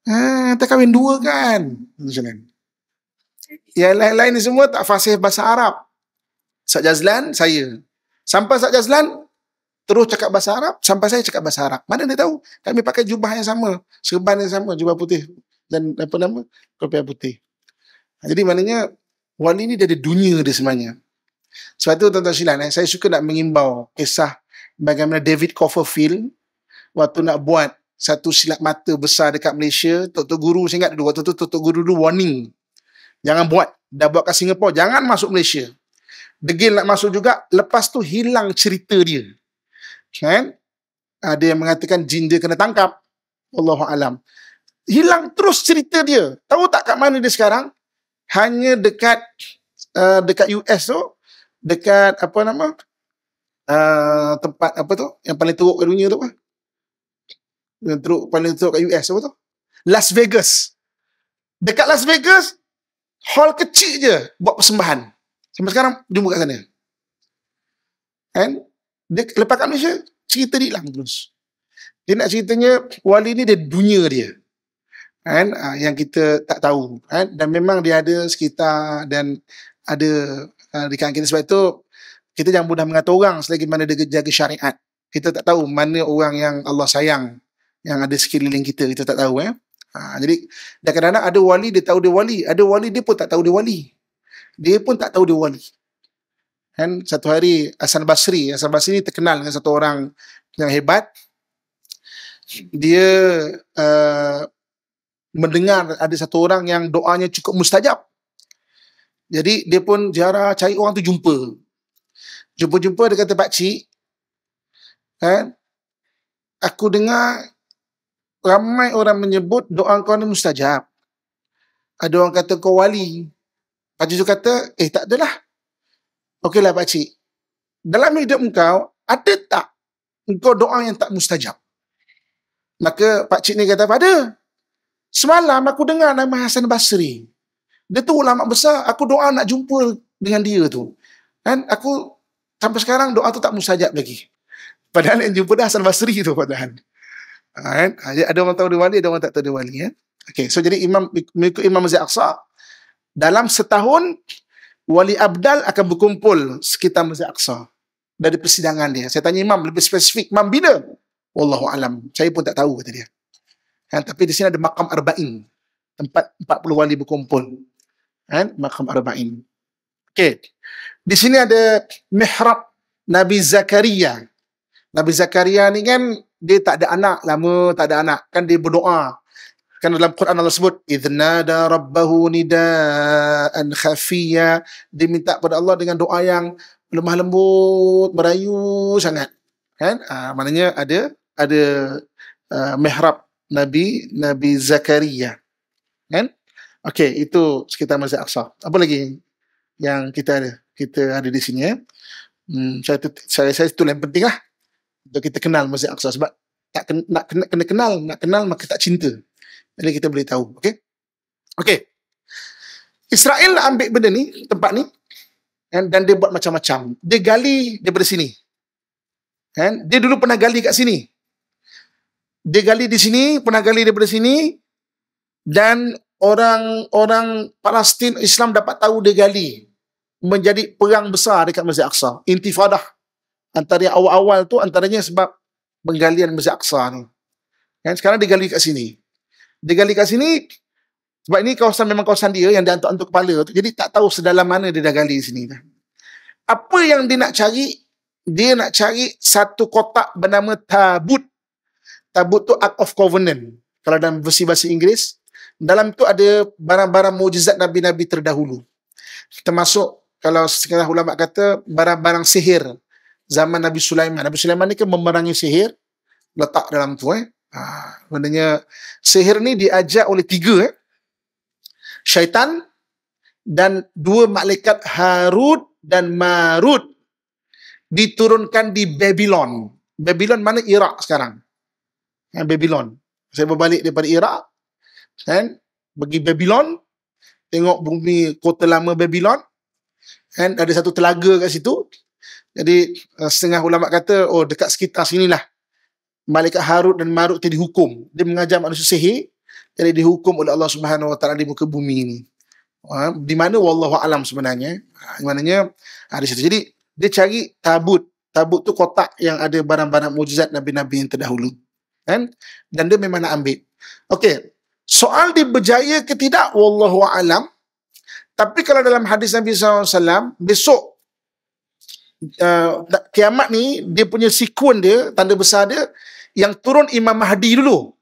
Eh, ente kahwin dua kan? Macam kan? Yang lain-lain ni semua tak fasih bahasa Arab. Sat Jazlan, saya. Sampai Sat Jazlan, terus cakap bahasa Arab, sampai saya cakap bahasa Arab. Mana dia tahu? Kami pakai jubah yang sama. Serban yang sama, jubah putih. Dan apa nama? Kopiah putih. Ha, jadi maknanya wali ni dia ada dunia dia sebenarnya. Sebab tu tuan-tuan silan, eh, saya suka nak mengimbau kisah bagaimana David Copperfield waktu nak buat satu silat mata besar dekat Malaysia, Tok Tok Guru saya ingat dulu, waktu tu Tok Tok Guru dulu warning. Jangan buat. Dah buat kat Singapura, jangan masuk Malaysia. Degil nak masuk juga, lepas tu hilang cerita dia. Kan? Ada yang mengatakan jin dia kena tangkap. Allahu alam. Hilang terus cerita dia. Tahu tak kat mana dia sekarang? hanya dekat uh, dekat US tu dekat apa nama uh, tempat apa tu yang paling teruk dunia tu apa yang teruk paling teruk kat US apa tu Las Vegas dekat Las Vegas hall kecil je buat persembahan sampai sekarang jumpa kat sana and dia lepas kat Malaysia cerita dia hilang terus dia nak ceritanya wali ni dia dunia dia kan uh, yang kita tak tahu kan dan memang dia ada sekitar dan ada uh, di kalangan kita sebab itu kita jangan mudah mengata orang selagi mana dia jaga syariat kita tak tahu mana orang yang Allah sayang yang ada sekeliling kita kita tak tahu eh ha, jadi dan kadang-kadang ada wali dia tahu dia wali ada wali dia pun tak tahu dia wali dia pun tak tahu dia wali kan satu hari Hasan Basri Hasan Basri ni terkenal dengan satu orang yang hebat dia uh, mendengar ada satu orang yang doanya cukup mustajab. Jadi dia pun jarah cari orang tu jumpa. Jumpa-jumpa dia kata pak cik. Kan? Aku dengar ramai orang menyebut doa kau ni mustajab. Ada orang kata kau wali. Pak cik tu kata, "Eh tak adalah." Okeylah pak cik. Dalam hidup kau ada tak kau doa yang tak mustajab? Maka pak cik ni kata, "Ada." Semalam aku dengar nama Hasan Basri. Dia tu ulama besar, aku doa nak jumpa dengan dia tu. Kan aku sampai sekarang doa tu tak musajab lagi. Padahal yang jumpa dah Hasan Basri tu padahal. Ha, kan? ha ada orang tahu dia wali, ada orang tak tahu dia wali. Ya? Okay, so jadi Imam mengikut Imam Masjid Aqsa, dalam setahun, Wali Abdal akan berkumpul sekitar Masjid Aqsa. Dari persidangan dia. Saya tanya Imam lebih spesifik, Imam bila? Wallahu alam. Saya pun tak tahu kata dia. Kan? Tapi di sini ada makam Arba'in. Tempat 40 wali berkumpul. Kan? Makam Arba'in. Okay, Di sini ada mihrab Nabi Zakaria. Nabi Zakaria ni kan dia tak ada anak lama tak ada anak kan dia berdoa kan dalam Quran Allah sebut idnada rabbahu nidaan khafiya dia minta kepada Allah dengan doa yang lemah lembut merayu sangat kan ah, maknanya ada ada uh, mihrab Nabi Nabi Zakaria. Kan? Okey, itu sekitar Masjid Aqsa. Apa lagi yang kita ada? Kita ada di sini ya. Hmm, saya tu, saya saya itu yang pentinglah. Untuk kita kenal Masjid Aqsa sebab tak ken, nak kena, kena kenal, nak kenal maka tak cinta. Jadi kita boleh tahu, okey? Okey. Israel ambil benda ni, tempat ni dan, dan dia buat macam-macam. Dia gali daripada sini. Kan? Dia dulu pernah gali kat sini dia gali di sini, pernah gali daripada sini dan orang-orang Palestin Islam dapat tahu dia gali menjadi perang besar dekat Masjid Aqsa, intifadah antara yang awal-awal tu antaranya sebab penggalian Masjid Aqsa ni. Kan sekarang digali kat sini. Digali kat sini sebab ini kawasan memang kawasan dia yang diantuk antuk kepala tu. Jadi tak tahu sedalam mana dia dah gali di sini. Kan. Apa yang dia nak cari? Dia nak cari satu kotak bernama Tabut. Tabut tu Ark of Covenant. Kalau dalam versi bahasa Inggeris, dalam tu ada barang-barang mujizat Nabi-Nabi terdahulu. Termasuk kalau sekarang ulama kata barang-barang sihir zaman Nabi Sulaiman. Nabi Sulaiman ni kan memerangi sihir, letak dalam tu eh. Ha, benarnya sihir ni diajak oleh tiga eh. Syaitan dan dua malaikat Harut dan Marut diturunkan di Babylon. Babylon mana Irak sekarang? eh, Babylon. Saya berbalik daripada Iraq, kan? Pergi Babylon, tengok bumi kota lama Babylon, kan? Ada satu telaga kat situ. Jadi eh, setengah ulama kata, oh dekat sekitar sinilah Malaikat Harut dan Marut itu dihukum. Dia mengajar manusia sihir, jadi dihukum oleh Allah Subhanahu Wa Taala di muka bumi ini. Ha, di mana wallahu alam sebenarnya ha, maknanya ada ha, situ jadi dia cari tabut tabut tu kotak yang ada barang-barang mujizat nabi-nabi yang terdahulu kan? Dan dia memang nak ambil. Okey. Soal dia berjaya ke tidak wallahu alam. Tapi kalau dalam hadis Nabi SAW, besok uh, kiamat ni dia punya sikun dia, tanda besar dia yang turun Imam Mahdi dulu.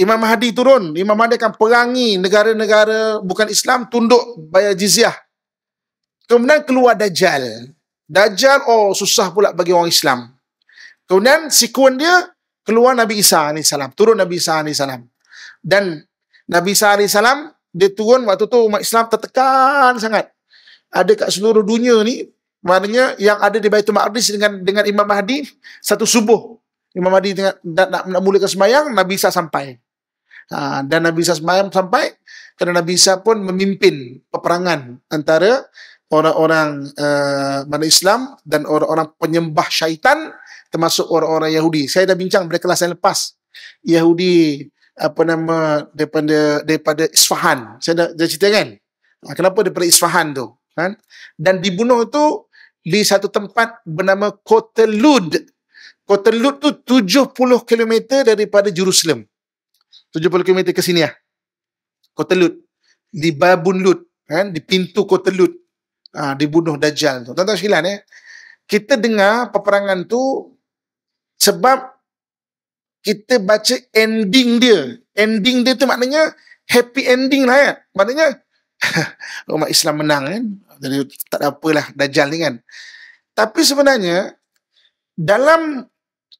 Imam Mahdi turun, Imam Mahdi akan perangi negara-negara bukan Islam tunduk bayar jizyah. Kemudian keluar Dajjal. Dajjal, oh susah pula bagi orang Islam. Kemudian sikun dia, keluar Nabi Isa Salam turun Nabi Isa Salam Dan Nabi Isa Salam dia turun waktu tu umat Islam tertekan sangat. Ada kat seluruh dunia ni, maknanya yang ada di Baitul Ma'adis dengan dengan Imam Mahdi, satu subuh. Imam Mahdi dengan nak, nak, nak mulakan semayang, Nabi Isa sampai. Ha, dan Nabi Isa semayang sampai, kerana Nabi Isa pun memimpin peperangan antara orang-orang uh, mana Islam dan orang-orang penyembah syaitan termasuk orang-orang Yahudi. Saya dah bincang pada kelas yang lepas. Yahudi apa nama daripada daripada Isfahan. Saya dah, dah cerita kan? Ah, kenapa daripada Isfahan tu? Kan? Dan dibunuh tu di satu tempat bernama Kota Lud. Kota Lud tu 70 km daripada Jerusalem. 70 km ke sini lah. Kota Lud. Di Babun Lud. Kan? Di pintu Kota Lud. Ha, dibunuh Dajjal tu. Tuan-tuan silan eh. Kita dengar peperangan tu sebab kita baca ending dia. Ending dia tu maknanya happy ending lah kan. Maknanya umat Islam menang kan. Jadi tak ada apalah dajjal ni kan. Tapi sebenarnya dalam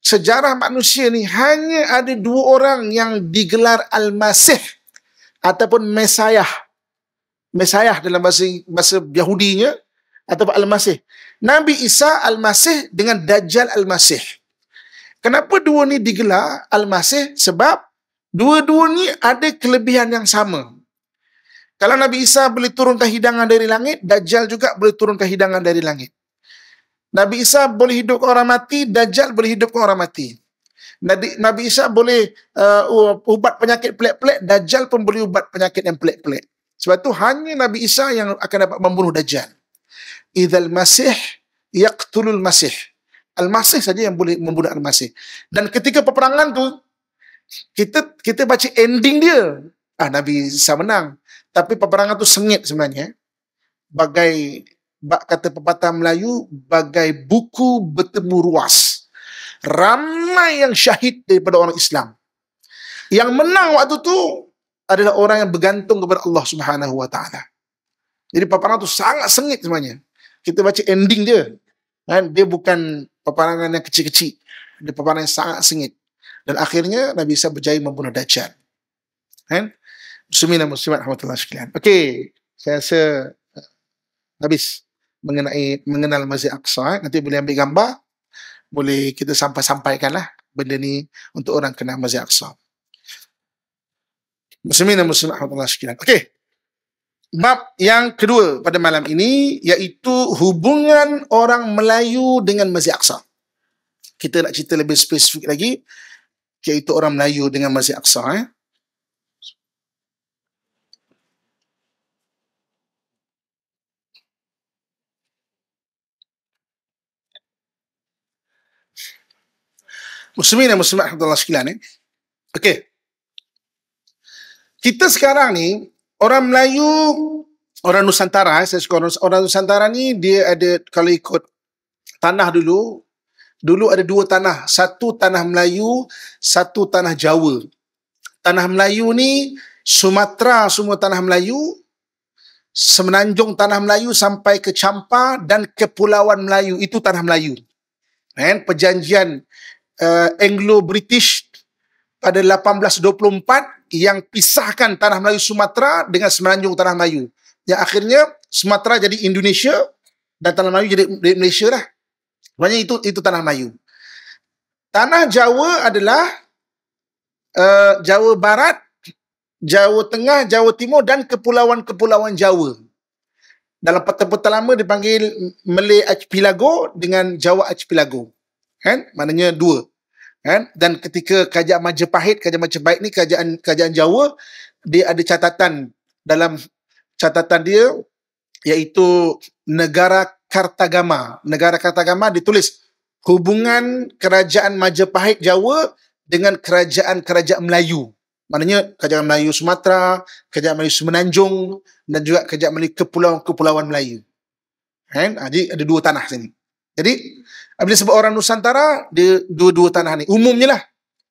sejarah manusia ni hanya ada dua orang yang digelar Al-Masih ataupun Mesayah. Mesayah dalam bahasa, bahasa Yahudinya ataupun Al-Masih. Nabi Isa Al-Masih dengan Dajjal Al-Masih. Kenapa dua ni digelar Al-Masih? Sebab dua-dua ni ada kelebihan yang sama. Kalau Nabi Isa boleh turunkan hidangan dari langit, Dajjal juga boleh turunkan hidangan dari langit. Nabi Isa boleh hidup ke orang mati, Dajjal boleh hidup ke orang mati. Nabi, Nabi Isa boleh uh, ubat penyakit pelik-pelik, Dajjal pun boleh ubat penyakit yang pelik-pelik. Sebab tu hanya Nabi Isa yang akan dapat membunuh Dajjal. Idzal Masih yaqtulul Masih. Al-Masih saja yang boleh membunuh Al-Masih. Dan ketika peperangan tu kita kita baca ending dia. Ah Nabi Isa menang. Tapi peperangan tu sengit sebenarnya. Bagai bak kata pepatah Melayu bagai buku bertemu ruas. Ramai yang syahid daripada orang Islam. Yang menang waktu tu adalah orang yang bergantung kepada Allah Subhanahu Wa Taala. Jadi peperangan tu sangat sengit sebenarnya. Kita baca ending dia. Kan? Dia bukan peperangan yang kecil-kecil. Dia peperangan yang sangat sengit. Dan akhirnya Nabi Isa berjaya membunuh Dajjal. Kan? Muslimin muslimat. Alhamdulillah sekalian. Okey. Saya rasa eh, habis mengenai mengenal Masjid Aqsa. Eh? Nanti boleh ambil gambar. Boleh kita sampai-sampaikan lah benda ni untuk orang kenal Masjid Aqsa. Muslimin muslimat. Alhamdulillah sekalian. Okey bab yang kedua pada malam ini iaitu hubungan orang Melayu dengan Masjid Aqsa. Kita nak cerita lebih spesifik lagi iaitu orang Melayu dengan Masjid Aqsa eh. Muslimin dan Muslimah, Alhamdulillah sekalian ni. Eh? Okey. Kita sekarang ni, orang Melayu, orang Nusantara, eh, saya suka orang, orang Nusantara ni, dia ada kalau ikut tanah dulu, dulu ada dua tanah. Satu tanah Melayu, satu tanah Jawa. Tanah Melayu ni, Sumatera semua tanah Melayu, semenanjung tanah Melayu sampai ke Champa dan Kepulauan Melayu. Itu tanah Melayu. Dan perjanjian uh, Anglo-British pada 1824 yang pisahkan tanah Melayu Sumatera dengan semenanjung tanah Melayu. Yang akhirnya Sumatera jadi Indonesia dan tanah Melayu jadi Malaysia lah. Maksudnya itu itu tanah Melayu. Tanah Jawa adalah uh, Jawa Barat, Jawa Tengah, Jawa Timur dan kepulauan-kepulauan Jawa. Dalam peta-peta lama dipanggil Malay Archipelago dengan Jawa Archipelago. Kan? Maknanya dua kan dan ketika kerajaan Majapahit kerajaan Majapahit ni kerajaan kerajaan Jawa dia ada catatan dalam catatan dia iaitu negara Kartagama negara Kartagama ditulis hubungan kerajaan Majapahit Jawa dengan kerajaan kerajaan Melayu maknanya kerajaan Melayu Sumatera kerajaan Melayu Semenanjung dan juga kerajaan Melayu kepulauan-kepulauan Melayu kan ha, jadi ada dua tanah sini jadi bila sebab orang Nusantara, dia dua-dua tanah ni. Umumnya lah.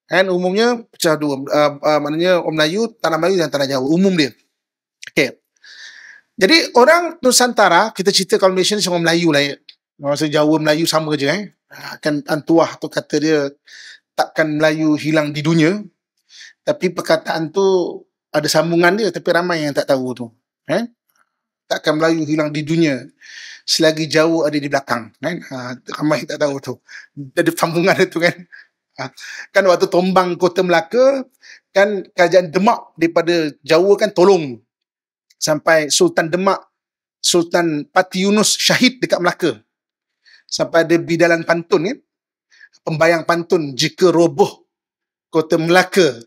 Kan? Umumnya pecah dua. Uh, uh, maknanya orang Melayu, tanah Melayu dan tanah Jawa. Umum dia. Okay. Jadi orang Nusantara, kita cerita kalau Malaysia ni semua Melayu lah ya. Masa Jawa Melayu sama je kan. Kan antuah tu kata dia takkan Melayu hilang di dunia. Tapi perkataan tu ada sambungan dia tapi ramai yang tak tahu tu. Eh? Takkan Melayu hilang di dunia selagi jauh ada di belakang kan uh, ramai tak tahu tu ada sambungan itu kan uh, kan waktu tombang kota Melaka kan kerajaan Demak daripada jauh kan tolong sampai Sultan Demak Sultan Pati Yunus syahid dekat Melaka sampai ada bidalan pantun kan pembayang pantun jika roboh kota Melaka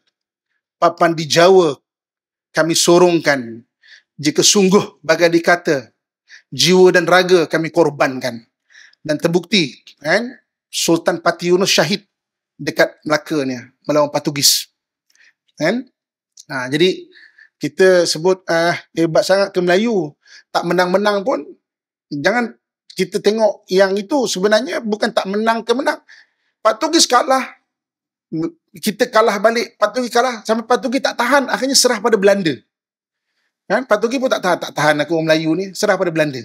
papan di Jawa kami sorongkan jika sungguh bagai dikata jiwa dan raga kami korbankan. Dan terbukti kan, Sultan Pati Yunus syahid dekat Melaka ni melawan Portugis. Kan? Ha, jadi kita sebut uh, hebat sangat ke Melayu tak menang-menang pun jangan kita tengok yang itu sebenarnya bukan tak menang ke menang. Portugis kalah kita kalah balik, Portugis kalah sampai Portugis tak tahan akhirnya serah pada Belanda. Kan? Patogi pun tak tahan, tak tahan aku orang Melayu ni, serah pada Belanda.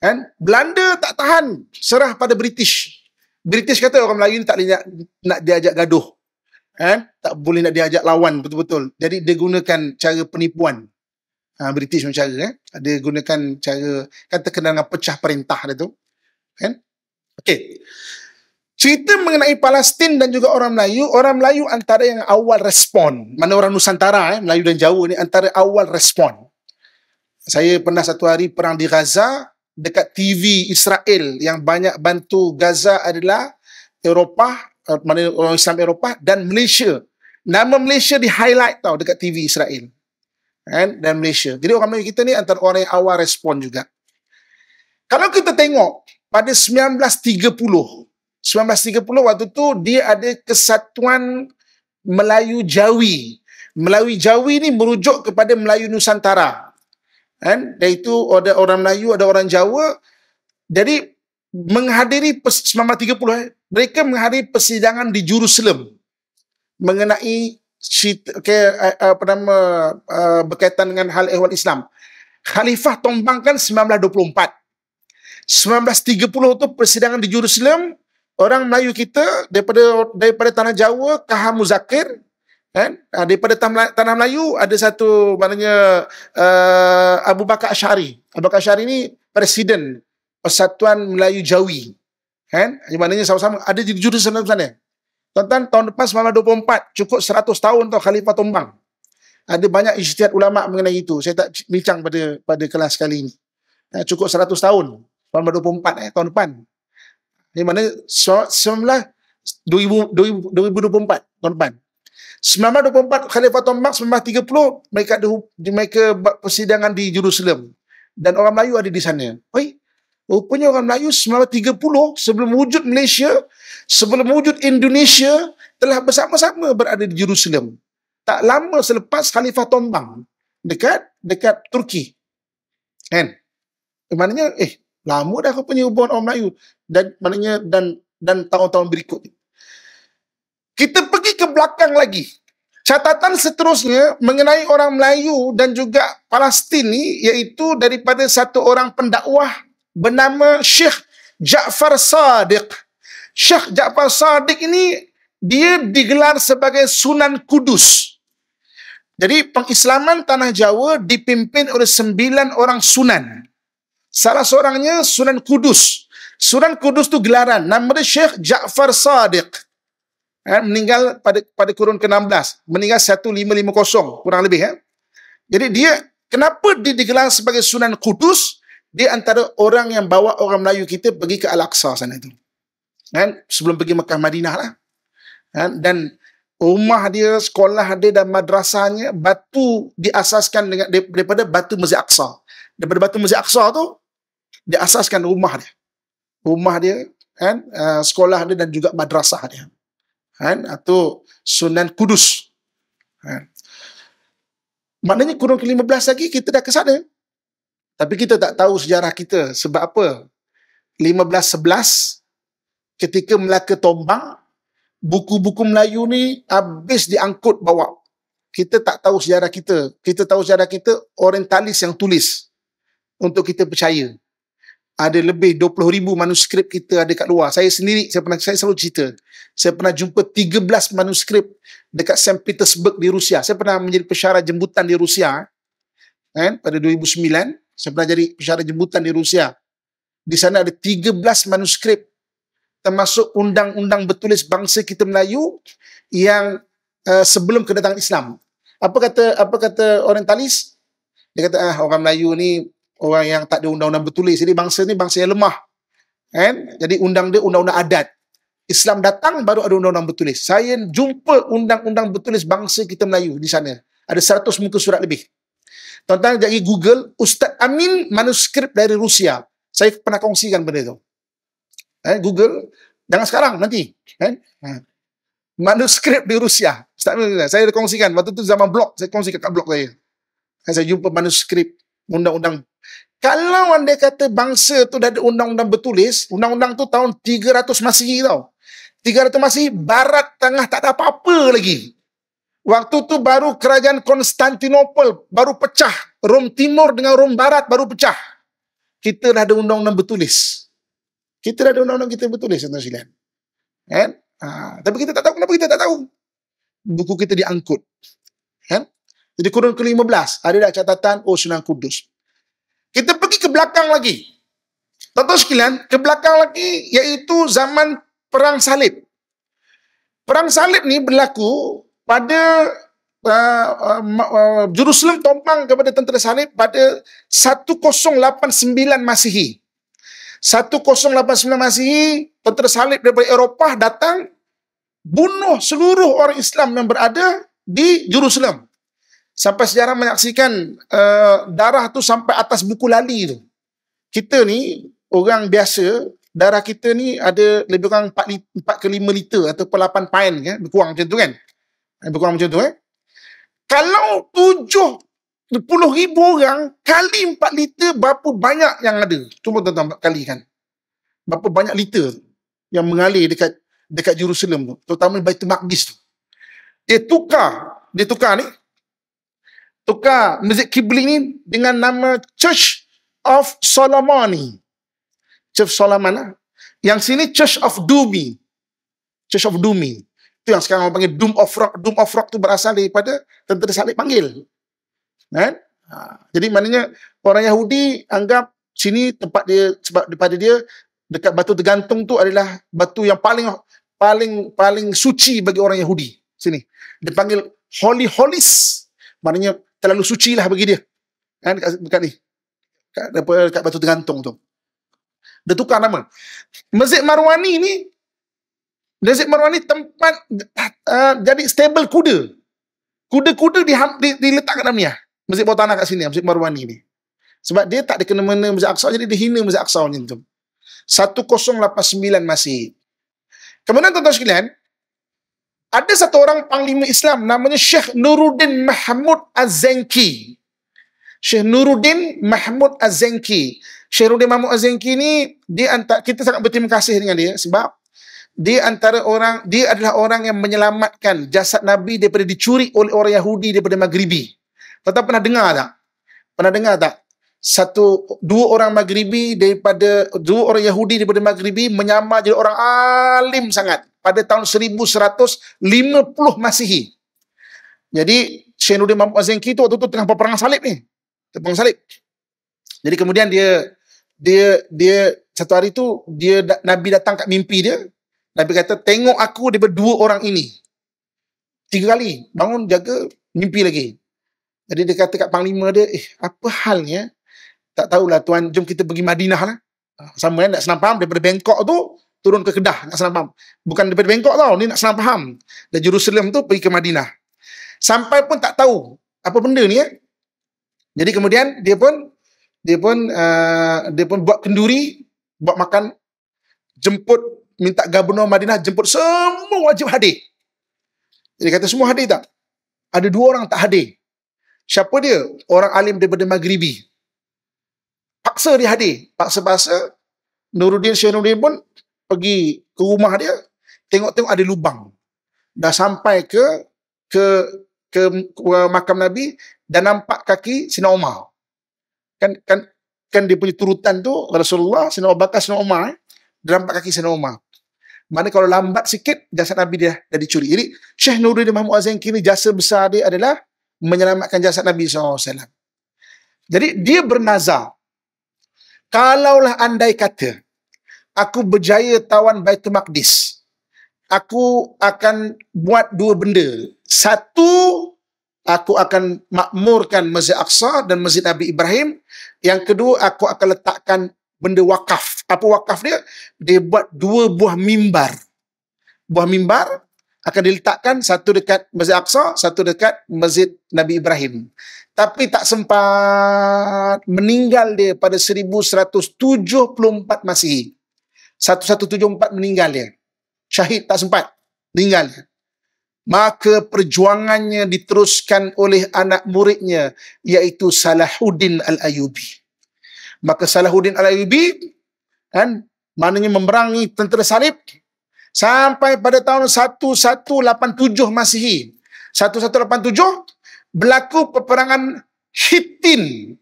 Kan? Belanda tak tahan, serah pada British. British kata orang Melayu ni tak boleh nak, nak diajak gaduh. Kan? Tak boleh nak diajak lawan betul-betul. Jadi dia gunakan cara penipuan. Ha, British macam cara. Eh? Dia gunakan cara, kan terkenal dengan pecah perintah dia tu. Kan? Okay. Cerita mengenai Palestin dan juga orang Melayu, orang Melayu antara yang awal respon. Mana orang Nusantara, eh, Melayu dan Jawa ni antara awal respon. Saya pernah satu hari perang di Gaza, dekat TV Israel yang banyak bantu Gaza adalah Eropah, eh, mana orang Islam Eropah dan Malaysia. Nama Malaysia di highlight tau dekat TV Israel. Kan? Dan Malaysia. Jadi orang Melayu kita ni antara orang yang awal respon juga. Kalau kita tengok pada 1930, 1930 waktu tu dia ada kesatuan Melayu Jawi. Melayu Jawi ni merujuk kepada Melayu Nusantara. Kan? Dan itu ada orang Melayu, ada orang Jawa. Jadi menghadiri 1930 eh, mereka menghadiri persidangan di Jerusalem mengenai cerita, okay, eh, eh, apa nama eh, berkaitan dengan hal ehwal Islam. Khalifah tombangkan 1924. 1930 tu persidangan di Jerusalem orang Melayu kita daripada daripada tanah Jawa ke Hamuzakir kan uh, daripada tanah Melayu ada satu maknanya uh, Abu Bakar Asyari Abu Bakar Asyari ni presiden Persatuan Melayu Jawi kan di mananya sama-sama ada di juru sana sana tuan-tuan tahun depan 1924 cukup 100 tahun tau khalifah tumbang ada banyak ijtihad ulama mengenai itu saya tak bincang pada pada kelas kali ini ha, cukup 100 tahun 1924 eh, tahun depan ini mana 19, 2000, 2024 tahun depan. 1924 Khalifah Tomak 30 mereka di, di mereka buat persidangan di Jerusalem dan orang Melayu ada di sana. Oi, rupanya orang Melayu 1930 sebelum wujud Malaysia, sebelum wujud Indonesia telah bersama-sama berada di Jerusalem. Tak lama selepas Khalifah Tombang dekat dekat Turki. Kan? Maknanya eh Lama dah aku punya hubungan orang Melayu. Dan maknanya dan dan tahun-tahun berikut. Kita pergi ke belakang lagi. Catatan seterusnya mengenai orang Melayu dan juga Palestin ni iaitu daripada satu orang pendakwah bernama Syekh Ja'far Sadiq. Syekh Ja'far Sadiq ini dia digelar sebagai Sunan Kudus. Jadi pengislaman tanah Jawa dipimpin oleh sembilan orang sunan. Salah seorangnya Sunan Kudus. Sunan Kudus tu gelaran. Nama dia Syekh Ja'far Sadiq. Eh, meninggal pada pada kurun ke-16. Meninggal 1550 kurang lebih. Eh. Jadi dia, kenapa dia digelar sebagai Sunan Kudus? Dia antara orang yang bawa orang Melayu kita pergi ke Al-Aqsa sana itu. Eh, kan? sebelum pergi Mekah Madinah lah. Eh, dan rumah dia, sekolah dia dan madrasahnya batu diasaskan dengan daripada batu Masjid Aqsa. Daripada batu Masjid Aqsa tu, dia asaskan rumah dia. Rumah dia, kan, uh, sekolah dia dan juga madrasah dia. Kan, atau Sunan Kudus. Kan. Maknanya kurun ke-15 lagi kita dah ke sana. Tapi kita tak tahu sejarah kita sebab apa. 15-11 ketika Melaka tombak, buku-buku Melayu ni habis diangkut bawa. Kita tak tahu sejarah kita. Kita tahu sejarah kita orientalis yang tulis untuk kita percaya ada lebih 20 ribu manuskrip kita ada kat luar. Saya sendiri, saya pernah saya selalu cerita. Saya pernah jumpa 13 manuskrip dekat St. Petersburg di Rusia. Saya pernah menjadi pesara jemputan di Rusia. Kan, pada 2009, saya pernah jadi pesara jemputan di Rusia. Di sana ada 13 manuskrip termasuk undang-undang bertulis bangsa kita Melayu yang uh, sebelum kedatangan Islam. Apa kata apa kata orientalis? Dia kata ah orang Melayu ni orang yang tak ada undang-undang bertulis. Jadi bangsa ni bangsa yang lemah. Kan? Jadi undang dia undang-undang adat. Islam datang baru ada undang-undang bertulis. Saya jumpa undang-undang bertulis bangsa kita Melayu di sana. Ada 100 muka surat lebih. Tuan-tuan dari Google, Ustaz Amin manuskrip dari Rusia. Saya pernah kongsikan benda itu. Eh, Google, jangan sekarang, nanti. Kan? Ha. Manuskrip di Rusia. Ustaz saya kongsikan. Waktu tu zaman blog, saya kongsikan kat blog saya. Kan, saya jumpa manuskrip undang-undang kalau anda kata bangsa tu dah ada undang-undang bertulis, undang-undang tu tahun 300 Masihi tau. 300 Masihi, barat tengah tak ada apa-apa lagi. Waktu tu baru kerajaan Konstantinopel baru pecah. Rom Timur dengan Rom Barat baru pecah. Kita dah ada undang-undang bertulis. Kita dah ada undang-undang kita bertulis, Tuan Silian. Kan? Ha, tapi kita tak tahu kenapa kita tak tahu. Buku kita diangkut. Kan? Jadi kurun ke-15, ada dah catatan, oh Sunan Kudus. Kita pergi ke belakang lagi. Tentu sekalian, ke belakang lagi yaitu zaman Perang Salib. Perang Salib ni berlaku pada Jerusalem uh, uh, uh, tompang kepada tentera salib pada 1089 Masihi. 1089 Masihi, tentera salib daripada Eropah datang bunuh seluruh orang Islam yang berada di Jerusalem sampai sejarah menyaksikan uh, darah tu sampai atas buku lali tu. Kita ni orang biasa, darah kita ni ada lebih kurang 4, 4 ke 5 liter atau 8 pint kan, lebih kurang macam tu kan. Lebih kurang macam tu eh. Kalau 70 ribu orang kali 4 liter berapa banyak yang ada? Cuma tuan-tuan kali kan. Berapa banyak liter yang mengalir dekat dekat Jerusalem tu. Terutama Baitul Maqdis tu. Dia tukar. Dia tukar ni tukar masjid kiblat ni dengan nama Church of Solomon. Church Solomon lah. Yang sini Church of Dumi. Church of Dumi. Itu yang sekarang orang panggil Doom of Rock. Doom of Rock tu berasal daripada tentera salib panggil. Kan? Ha. Jadi maknanya orang Yahudi anggap sini tempat dia sebab daripada dia dekat batu tergantung tu adalah batu yang paling paling paling suci bagi orang Yahudi. Sini. Dipanggil Holy Holies. Maknanya terlalu suci lah bagi dia. Kan dekat, dekat ni. Dekat, dekat, dekat batu tergantung tu. Dia tukar nama. Masjid Marwani ni, Masjid Marwani tempat uh, jadi stable kuda. Kuda-kuda di, di, diletak kat Namiah. Masjid bawah tanah kat sini, Masjid Marwani ni. Sebab dia tak ada kena-mena Masjid Aqsa, jadi dia hina Masjid Aqsa ni tu. 1089 Masjid. Kemudian tuan-tuan sekalian, ada satu orang panglima Islam namanya Syekh Nuruddin Mahmud Az-Zenki. Syekh Nuruddin Mahmud Az-Zenki. Syekh Nuruddin Mahmud Az-Zenki ni dia antar, kita sangat berterima kasih dengan dia sebab dia antara orang dia adalah orang yang menyelamatkan jasad Nabi daripada dicuri oleh orang Yahudi daripada Maghribi. Tuan, -tuan pernah dengar tak? Pernah dengar tak? Satu dua orang Maghribi daripada dua orang Yahudi daripada Maghribi menyamar jadi orang alim sangat pada tahun 1150 Masihi. Jadi Syainuddin Mahmud Mazinki itu waktu itu tengah peperangan salib ni. Peperangan salib. Jadi kemudian dia dia dia satu hari tu dia Nabi datang kat mimpi dia. Nabi kata tengok aku di berdua orang ini. Tiga kali bangun jaga mimpi lagi. Jadi dia kata kat panglima dia, eh apa halnya? Tak tahulah tuan, jom kita pergi Madinah lah. Ah, sama kan, nak senang faham daripada Bangkok tu, turun ke Kedah nak senang faham. Bukan daripada Bangkok tau, ni nak senang faham. Dari Jerusalem tu pergi ke Madinah. Sampai pun tak tahu apa benda ni ya. Jadi kemudian dia pun dia pun uh, dia pun buat kenduri, buat makan jemput minta gubernur Madinah jemput semua wajib hadir. Jadi kata semua hadir tak? Ada dua orang tak hadir. Siapa dia? Orang alim daripada Maghribi. Paksa dia hadir. Paksa-paksa Nuruddin Syekh pun pergi ke rumah dia, tengok-tengok ada lubang. Dah sampai ke ke ke, makam Nabi dan nampak kaki Sina Umar. Kan kan kan dia punya turutan tu Rasulullah, Sina Abu Bakar, Sina Umar, eh, dia nampak kaki Sina Umar. Mana kalau lambat sikit jasad Nabi dia dah dicuri. Jadi Syekh Nuruddin Mahmud Azim kini jasa besar dia adalah menyelamatkan jasad Nabi SAW. Jadi dia bernazar. Kalaulah andai kata, aku berjaya tawan Baitul Maqdis. Aku akan buat dua benda. Satu, aku akan makmurkan Masjid Aqsa dan Masjid Nabi Ibrahim. Yang kedua, aku akan letakkan benda wakaf. Apa wakaf dia? Dia buat dua buah mimbar. Buah mimbar akan diletakkan satu dekat Masjid Aqsa, satu dekat Masjid Nabi Ibrahim. Tapi tak sempat meninggal dia pada 1174 Masihi. 1174 meninggalnya. Syahid tak sempat meninggalnya. Maka perjuangannya diteruskan oleh anak muridnya iaitu Salahuddin Al-Ayubi. Maka Salahuddin Al-Ayubi kan maknanya memerangi tentera salib sampai pada tahun 1187 Masihi. 1187 berlaku peperangan Hittin.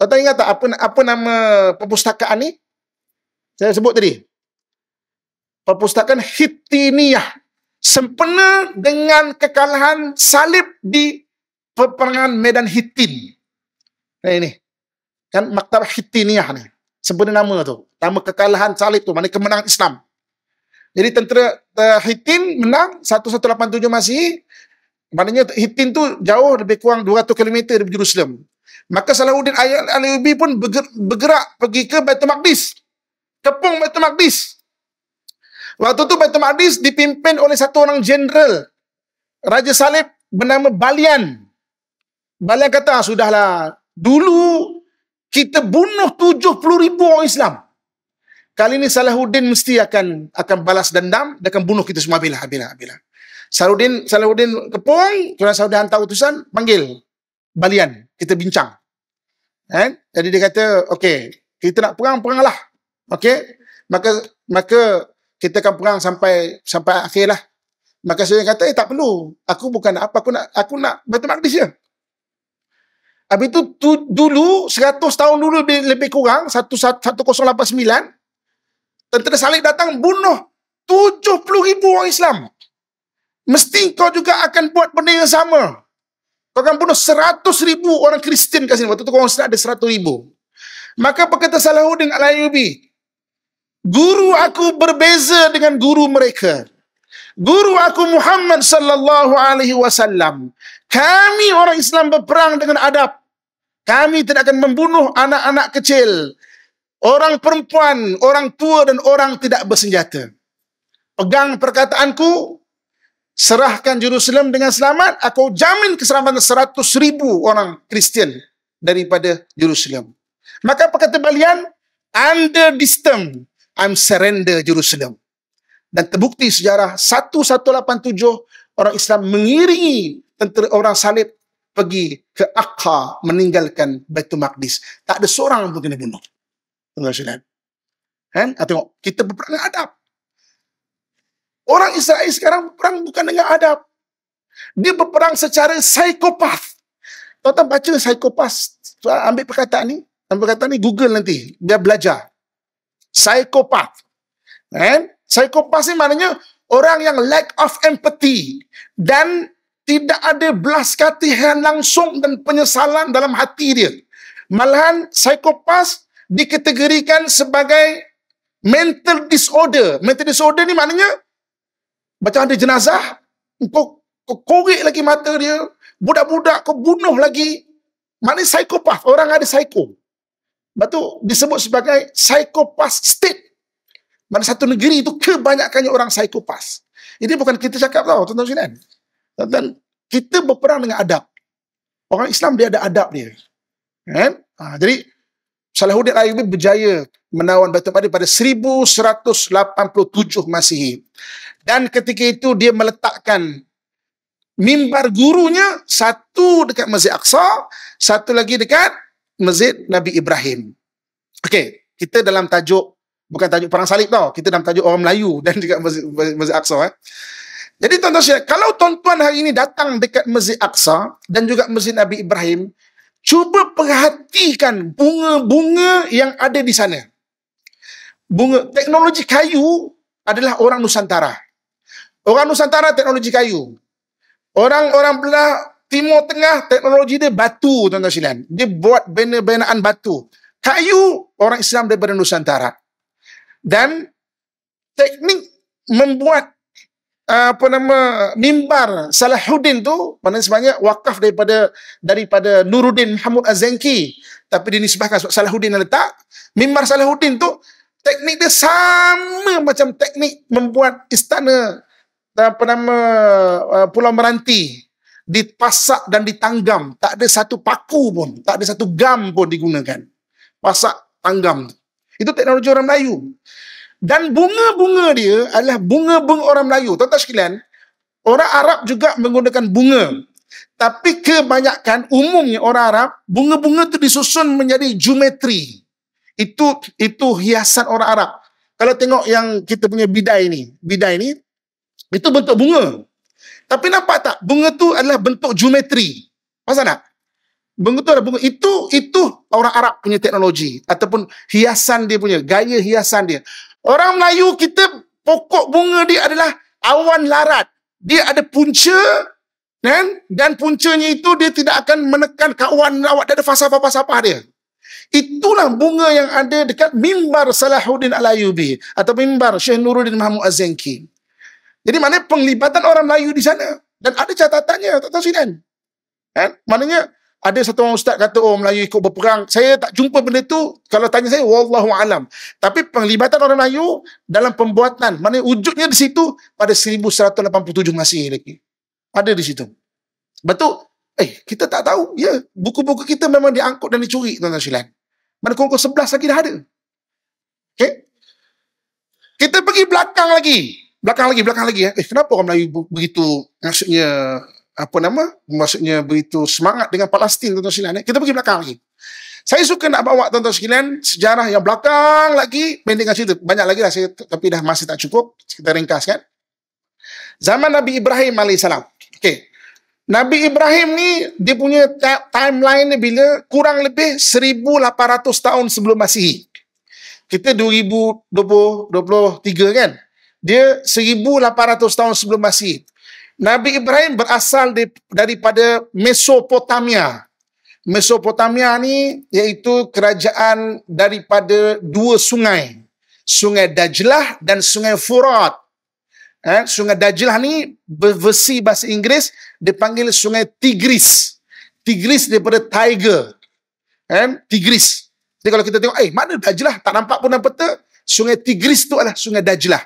tuan ingat tak apa, apa nama perpustakaan ni? saya sebut tadi. Perpustakaan Hittiniyah. Sempena dengan kekalahan salib di peperangan Medan Hittin. Nah ini. Kan Maktab Hittiniyah ni. Sempena nama tu. Nama kekalahan salib tu. Mana kemenangan Islam. Jadi tentera uh, eh, Hittin menang 1187 Masih. Maknanya Hittin tu jauh lebih kurang 200 km dari Jerusalem. Maka Salahuddin Ayyubi pun bergerak pergi ke Baitul Maqdis kepung Baitul Maqdis. Waktu tu Baitul Maqdis dipimpin oleh satu orang jeneral. Raja Salib bernama Balian. Balian kata, ah, sudahlah. Dulu kita bunuh 70 ribu orang Islam. Kali ini Salahuddin mesti akan akan balas dendam. Dia akan bunuh kita semua. Bila, bila, bila. Saluddin, Salahuddin kepung. Tuan Saudi hantar utusan. Panggil. Balian. Kita bincang. Eh? Jadi dia kata, okey. Kita nak perang, peranglah. Okey? Maka maka kita akan perang sampai sampai akhir lah. Maka saya kata, eh tak perlu. Aku bukan nak apa. Aku nak, aku nak batu maqdis je. Abi tu, tu dulu, 100 tahun dulu lebih, lebih kurang, 1089, tentera salib datang bunuh 70 ribu orang Islam. Mesti kau juga akan buat benda yang sama. Kau akan bunuh 100 ribu orang Kristian kat sini. Waktu tu kau orang ada 100 ribu. Maka berkata Salahuddin Al-Ayubi, Guru aku berbeza dengan guru mereka. Guru aku Muhammad sallallahu alaihi wasallam. Kami orang Islam berperang dengan adab. Kami tidak akan membunuh anak-anak kecil, orang perempuan, orang tua dan orang tidak bersenjata. Pegang perkataanku, serahkan Jerusalem dengan selamat, aku jamin keselamatan seratus ribu orang Kristian daripada Jerusalem. Maka perkata balian, under disturb, I'm surrender Jerusalem. Dan terbukti sejarah 1187 orang Islam mengiringi tentera orang salib pergi ke Aqqa meninggalkan Baitul Maqdis. Tak ada seorang pun kena bunuh. Tengah silam. Kan? Ah, tengok, kita berperang adab. Orang Israel sekarang berperang bukan dengan adab. Dia berperang secara psikopat. Tonton baca psikopat. Ambil perkataan ni. Ambil perkataan ni, Google nanti. dia belajar. Psikopat, And psychopath ni maknanya orang yang lack of empathy dan tidak ada belas kasihan langsung dan penyesalan dalam hati dia. Malahan psikopat dikategorikan sebagai mental disorder. Mental disorder ni maknanya macam ada jenazah, kau, kau korek lagi mata dia, budak-budak kau bunuh lagi. Maknanya psikopat, orang ada psikopat. Batu disebut sebagai psikopas state. Mana satu negeri itu kebanyakannya orang psikopas. Ini bukan kita cakap tau, tuan-tuan sekalian. Tuan-tuan, kita berperang dengan adab. Orang Islam dia ada adab dia. Kan? Ha, jadi, Salahuddin Ayubi berjaya menawan Batu Padi pada 1187 Masihi. Dan ketika itu dia meletakkan mimbar gurunya satu dekat Masjid Aqsa, satu lagi dekat masjid Nabi Ibrahim. Okey, kita dalam tajuk bukan tajuk perang salib tau. Kita dalam tajuk orang Melayu dan juga masjid, masjid Aqsa eh. Jadi tuan-tuan sekalian, kalau tuan-tuan hari ini datang dekat Masjid Aqsa dan juga Masjid Nabi Ibrahim, cuba perhatikan bunga-bunga yang ada di sana. Bunga teknologi kayu adalah orang Nusantara. Orang Nusantara teknologi kayu. Orang-orang belah Timur Tengah teknologi dia batu tuan-tuan silan. Dia buat bina-binaan batu. Kayu orang Islam daripada Nusantara. Dan teknik membuat ah, apa nama mimbar Salahuddin tu mana sebenarnya wakaf daripada daripada Nuruddin Muhammad Azanki tapi dinisbahkan sebab Salahuddin yang letak mimbar Salahuddin tu teknik dia sama macam teknik membuat istana apa nama ah, Pulau Meranti dipasak dan ditanggam. Tak ada satu paku pun. Tak ada satu gam pun digunakan. Pasak, tanggam. Itu teknologi orang Melayu. Dan bunga-bunga dia adalah bunga-bunga orang Melayu. Tuan-tuan sekalian, orang Arab juga menggunakan bunga. Tapi kebanyakan umumnya orang Arab, bunga-bunga itu disusun menjadi geometri. Itu itu hiasan orang Arab. Kalau tengok yang kita punya bidai ini, bidai ini, itu bentuk bunga. Tapi nampak tak? Bunga tu adalah bentuk geometri. Pasal tak? Bunga tu adalah bunga. Itu, itu orang Arab punya teknologi. Ataupun hiasan dia punya. Gaya hiasan dia. Orang Melayu kita, pokok bunga dia adalah awan larat. Dia ada punca, kan? dan puncanya itu dia tidak akan menekan kawan lawak. Dia ada fasa fasa apa dia. Itulah bunga yang ada dekat mimbar Salahuddin Al-Ayubi. Atau mimbar Syekh Nuruddin Mahmud Azengki. Az jadi mana penglibatan orang Melayu di sana dan ada catatannya Tuan Tuan Sidan. Kan? Maknanya ada satu orang ustaz kata oh Melayu ikut berperang. Saya tak jumpa benda tu. Kalau tanya saya wallahu alam. Tapi penglibatan orang Melayu dalam pembuatan mana wujudnya di situ pada 1187 Masih lagi. Ada di situ. Betul? Eh, kita tak tahu. Ya, buku-buku kita memang diangkut dan dicuri Tuan Tuan Sidan. Mana kongkong 11 lagi dah ada. Okay? Kita pergi belakang lagi belakang lagi belakang lagi ya eh, kenapa orang Melayu begitu maksudnya apa nama maksudnya begitu semangat dengan Palestin tuan-tuan sekalian eh? kita pergi belakang lagi saya suka nak bawa tuan-tuan sekalian sejarah yang belakang lagi pendekkan cerita banyak lagi lah saya, tapi dah masih tak cukup kita ringkas kan zaman Nabi Ibrahim AS Okey. Nabi Ibrahim ni dia punya timeline ni bila kurang lebih 1800 tahun sebelum Masihi. Kita 2023 kan dia 1800 tahun sebelum Masih. Nabi Ibrahim berasal di, daripada Mesopotamia. Mesopotamia ni iaitu kerajaan daripada dua sungai. Sungai Dajlah dan Sungai Furat. Eh, sungai Dajlah ni versi bahasa Inggeris dipanggil Sungai Tigris. Tigris daripada Tiger. Eh, Tigris. Jadi kalau kita tengok, eh mana Dajlah? Tak nampak pun dalam peta. Sungai Tigris tu adalah Sungai Dajlah.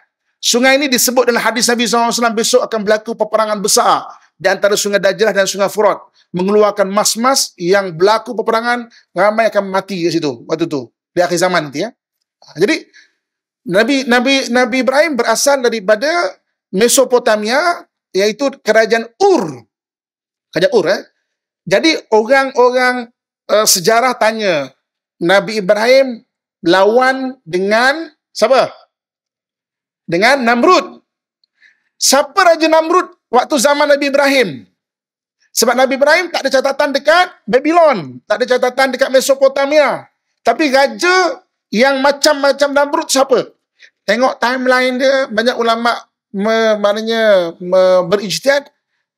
Sungai ini disebut dalam hadis Nabi SAW besok akan berlaku peperangan besar di antara sungai Dajrah dan sungai Furat. Mengeluarkan mas-mas yang berlaku peperangan, ramai akan mati di situ waktu itu. Di akhir zaman nanti ya. Ha, jadi, Nabi Nabi Nabi Ibrahim berasal daripada Mesopotamia, yaitu kerajaan Ur. Kerajaan Ur, eh. Jadi, orang-orang uh, sejarah tanya, Nabi Ibrahim lawan dengan siapa? dengan Namrud. Siapa Raja Namrud waktu zaman Nabi Ibrahim? Sebab Nabi Ibrahim tak ada catatan dekat Babylon. Tak ada catatan dekat Mesopotamia. Tapi raja yang macam-macam Namrud siapa? Tengok timeline dia, banyak ulama' me, maknanya me, berijtihad.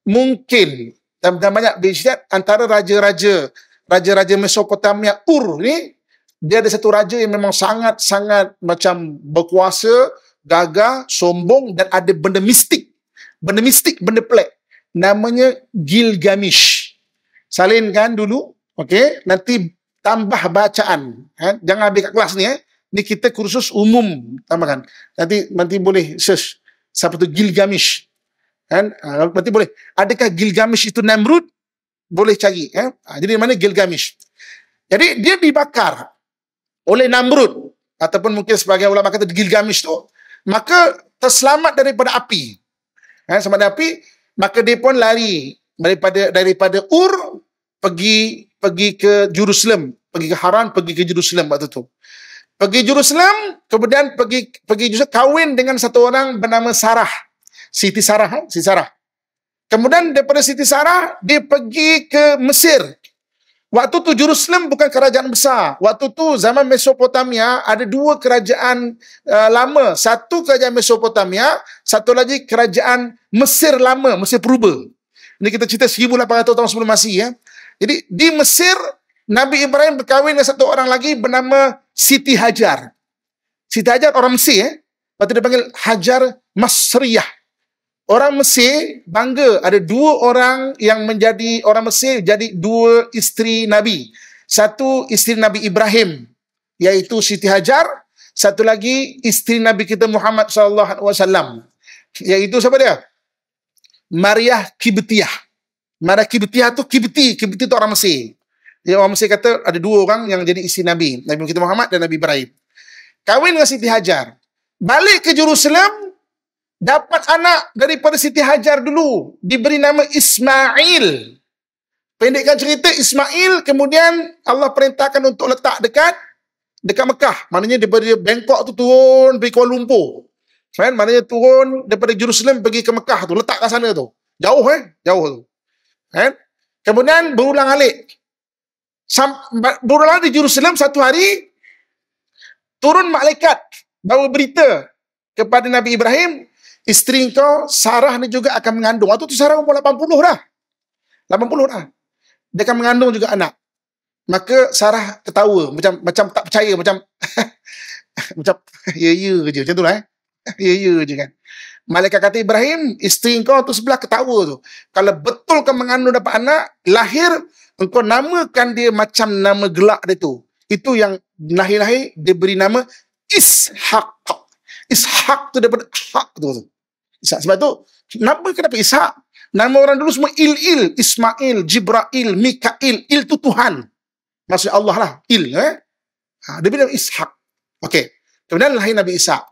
Mungkin, dan, dan banyak berijtihad antara raja-raja. Raja-raja Mesopotamia Ur ni, dia ada satu raja yang memang sangat-sangat macam berkuasa gagah, sombong dan ada benda mistik. Benda mistik, benda pelik. Namanya Gilgamesh. Salinkan dulu. Okey, nanti tambah bacaan. Ha? Jangan habis kat kelas ni. Eh. Ni kita kursus umum tambahkan. Nanti nanti boleh search. Siapa tu Gilgamesh. Kan? Ha? nanti boleh. Adakah Gilgamesh itu Namrud? Boleh cari. Eh? Ha? jadi mana Gilgamesh? Jadi dia dibakar oleh Namrud. Ataupun mungkin sebagai ulama kata Gilgamesh tu maka terselamat daripada api. Ha, eh, sama ada api, maka dia pun lari daripada daripada Ur pergi pergi ke Jerusalem, pergi ke Haran, pergi ke Jerusalem waktu tu. Pergi Jerusalem, kemudian pergi pergi Jerusalem kahwin dengan satu orang bernama Sarah. Siti Sarah, ha? Siti Sarah. Kemudian daripada Siti Sarah dia pergi ke Mesir, Waktu tu Jerusalem bukan kerajaan besar. Waktu tu zaman Mesopotamia ada dua kerajaan uh, lama. Satu kerajaan Mesopotamia, satu lagi kerajaan Mesir lama, Mesir purba. Ini kita cerita 1800 tahun sebelum masih ya. Jadi di Mesir Nabi Ibrahim berkahwin dengan satu orang lagi bernama Siti Hajar. Siti Hajar orang Mesir ya. Lepas dia panggil Hajar Masriyah. Orang Mesir bangga ada dua orang yang menjadi orang Mesir jadi dua isteri Nabi. Satu isteri Nabi Ibrahim iaitu Siti Hajar, satu lagi isteri Nabi kita Muhammad sallallahu alaihi wasallam iaitu siapa dia? Maria Kibetiah Maria Kibetiah tu Kibeti Kibeti tu orang Mesir. Dia orang Mesir kata ada dua orang yang jadi isteri Nabi, Nabi kita Muhammad dan Nabi Ibrahim. Kawin dengan Siti Hajar. Balik ke Jerusalem, dapat anak daripada Siti Hajar dulu diberi nama Ismail pendekkan cerita Ismail kemudian Allah perintahkan untuk letak dekat dekat Mekah maknanya daripada Bangkok tu turun pergi Kuala Lumpur kan maknanya turun daripada Jerusalem pergi ke Mekah tu letak kat sana tu jauh eh jauh tu kan kemudian berulang alik berulang di Jerusalem satu hari turun malaikat bawa berita kepada Nabi Ibrahim Isteri kau, Sarah ni juga akan mengandung. Waktu tu Sarah umur 80 dah. 80 dah. Dia akan mengandung juga anak. Maka Sarah ketawa. Macam macam tak percaya. Macam macam ya ya je. Macam tu lah eh. ya ya je kan. Malaikat kata Ibrahim, isteri kau tu sebelah ketawa tu. Kalau betul kau mengandung dapat anak, lahir, kau namakan dia macam nama gelak dia tu. Itu yang lahir-lahir dia beri nama Ishaq. Ishaq tu daripada hak tu. tu. Ishak. Sebab tu, kenapa kena dapat Ishak? Nama orang dulu semua Il-Il, Ismail, Jibrail, Mikail, Il tu Tuhan. Maksudnya Allah lah, Il. Eh? Ha, dia bilang Ishak. Okey. Kemudian lahir Nabi Ishak.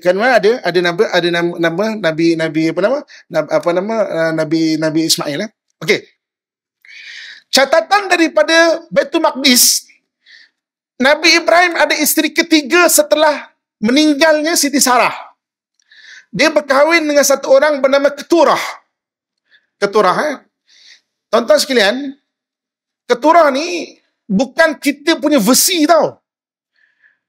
Kan mana ada ada nama ada nama, nama Nabi Nabi apa nama apa nama eh, Nabi Nabi Ismail eh? Okey. Catatan daripada Baitul Maqdis Nabi Ibrahim ada isteri ketiga setelah meninggalnya Siti Sarah. Dia berkahwin dengan satu orang bernama Keturah. Keturah, eh? Tuan-tuan sekalian, Keturah ni bukan kita punya versi tau.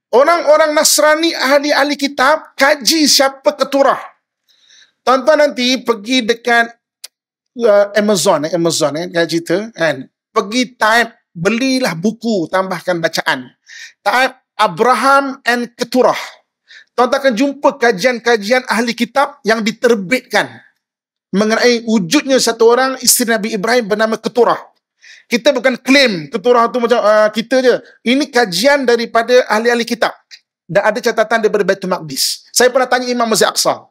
Orang-orang Nasrani ahli-ahli kitab kaji siapa Keturah. Tuan-tuan nanti pergi dekat uh, Amazon, eh? Amazon, eh? Kaji tu, kan? Pergi type, belilah buku, tambahkan bacaan. Type Abraham and Keturah tuan akan jumpa kajian-kajian ahli kitab yang diterbitkan mengenai wujudnya satu orang isteri Nabi Ibrahim bernama Keturah. Kita bukan klaim Keturah tu macam uh, kita je. Ini kajian daripada ahli-ahli kitab. Dan ada catatan daripada Baitul Maqdis. Saya pernah tanya Imam Masjid Aqsa.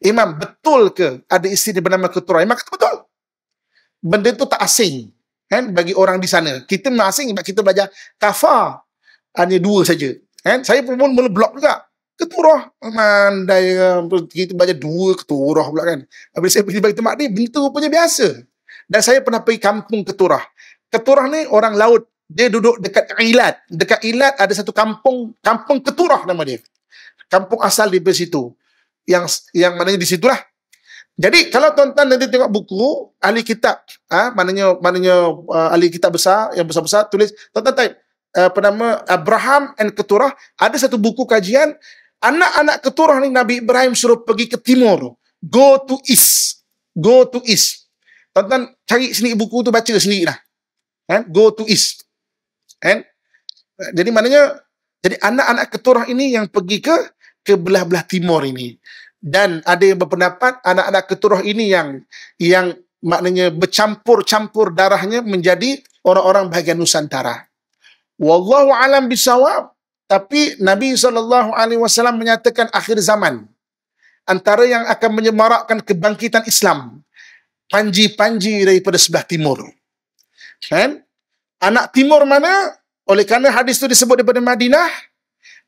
Imam, betul ke ada isteri bernama Keturah? Imam kata betul. Benda tu tak asing. Kan? Bagi orang di sana. Kita memang asing. Kita belajar kafar. Hanya dua saja. Kan? Saya pun mula blok juga keturah mandai kita baca dua keturah pula kan habis saya pergi bagi tempat ni benda rupanya biasa dan saya pernah pergi kampung keturah keturah ni orang laut dia duduk dekat ilat dekat ilat ada satu kampung kampung keturah nama dia kampung asal di situ yang yang maknanya di situlah jadi kalau tuan-tuan nanti tengok buku ahli kitab ah ha, maknanya maknanya uh, ahli kitab besar yang besar-besar tulis tuan-tuan type ah, apa nama Abraham and Keturah ada satu buku kajian anak-anak keturunan Nabi Ibrahim suruh pergi ke timur. Go to east. Go to east. Tonton cari sini buku tu baca sini lah. And go to east. And, jadi maknanya, jadi anak-anak keturunan ini yang pergi ke ke belah-belah timur ini. Dan ada yang berpendapat anak-anak keturunan ini yang yang maknanya bercampur-campur darahnya menjadi orang-orang bahagian Nusantara. Wallahu alam bisawab. Tapi Nabi SAW menyatakan akhir zaman. Antara yang akan menyemarakkan kebangkitan Islam. Panji-panji daripada sebelah timur. Kan? Anak timur mana? Oleh kerana hadis itu disebut daripada Madinah.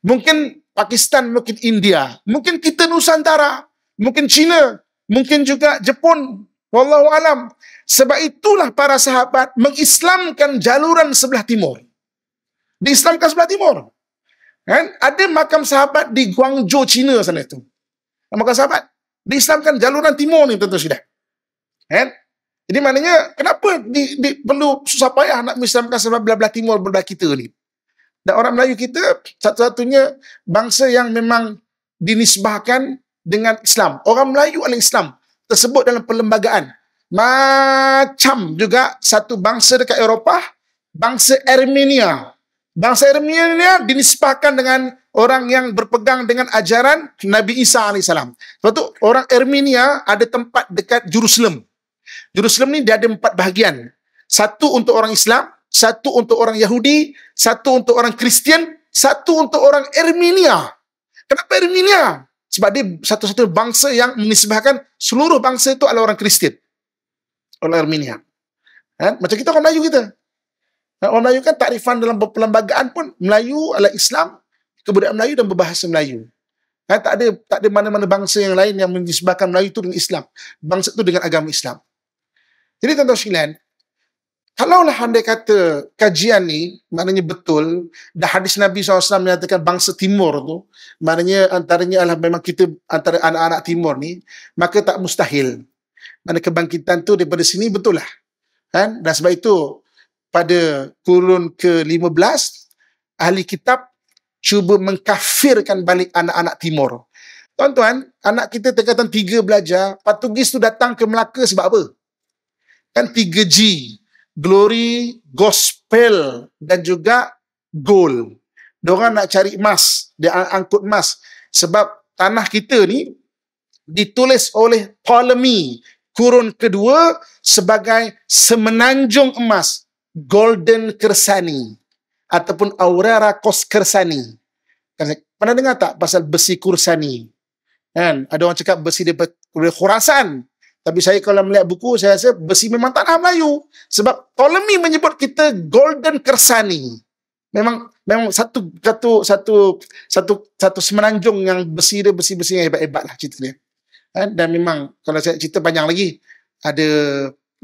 Mungkin Pakistan, mungkin India. Mungkin kita Nusantara. Mungkin China. Mungkin juga Jepun. Wallahu alam. Sebab itulah para sahabat mengislamkan jaluran sebelah timur. Diislamkan sebelah timur. Kan? Ada makam sahabat di Guangzhou, China sana tu. Makam sahabat. Di Islam kan jaluran timur ni tentu sudah. Kan? Jadi maknanya, kenapa di, di, perlu susah payah nak mengislamkan sebab belah-belah timur belah kita ni? Dan orang Melayu kita, satu-satunya bangsa yang memang dinisbahkan dengan Islam. Orang Melayu adalah Islam. Tersebut dalam perlembagaan. Macam juga satu bangsa dekat Eropah, bangsa Armenia. Bangsa Yeremia lah dinisbahkan dengan orang yang berpegang dengan ajaran Nabi Isa a.s. Sebab itu orang Arminia ah, ada tempat dekat Jerusalem. Jerusalem ni dia ada empat bahagian. Satu untuk orang Islam, satu untuk orang Yahudi, satu untuk orang Kristian, satu untuk orang Arminia. Kenapa Arminia? Sebab dia satu-satu bangsa yang menisbahkan seluruh bangsa itu adalah orang Kristian. Orang Arminia. Ha? Macam kita orang Melayu kita. Orang Melayu kan takrifan dalam perlembagaan pun Melayu adalah Islam, kebudayaan Melayu dan berbahasa Melayu. Ha, tak ada tak ada mana-mana bangsa yang lain yang menyebabkan Melayu itu dengan Islam. Bangsa itu dengan agama Islam. Jadi tuan-tuan sekalian, kalaulah anda kata kajian ni maknanya betul, dah hadis Nabi SAW menyatakan bangsa timur tu, maknanya antaranya adalah memang kita antara anak-anak timur ni, maka tak mustahil. Mana kebangkitan tu daripada sini betul lah. Kan? Dan sebab itu, pada kurun ke-15 ahli kitab cuba mengkafirkan balik anak-anak timur. Tuan-tuan, anak kita tingkatan 3 belajar, Portugis tu datang ke Melaka sebab apa? Kan 3G, glory, gospel dan juga gold. Diorang nak cari emas, dia angkut emas sebab tanah kita ni ditulis oleh Ptolemy kurun kedua sebagai semenanjung emas Golden Kersani ataupun Aurora Kos Kersani. Kan, pernah dengar tak pasal besi Kursani? Kan? Ada orang cakap besi dari Khurasan. Tapi saya kalau melihat buku, saya rasa besi memang tanah Melayu. Sebab Ptolemy menyebut kita Golden Kersani. Memang memang satu satu satu satu satu semenanjung yang besi dia besi-besi yang hebat-hebat lah ceritanya. Kan, dan memang kalau saya cerita panjang lagi, ada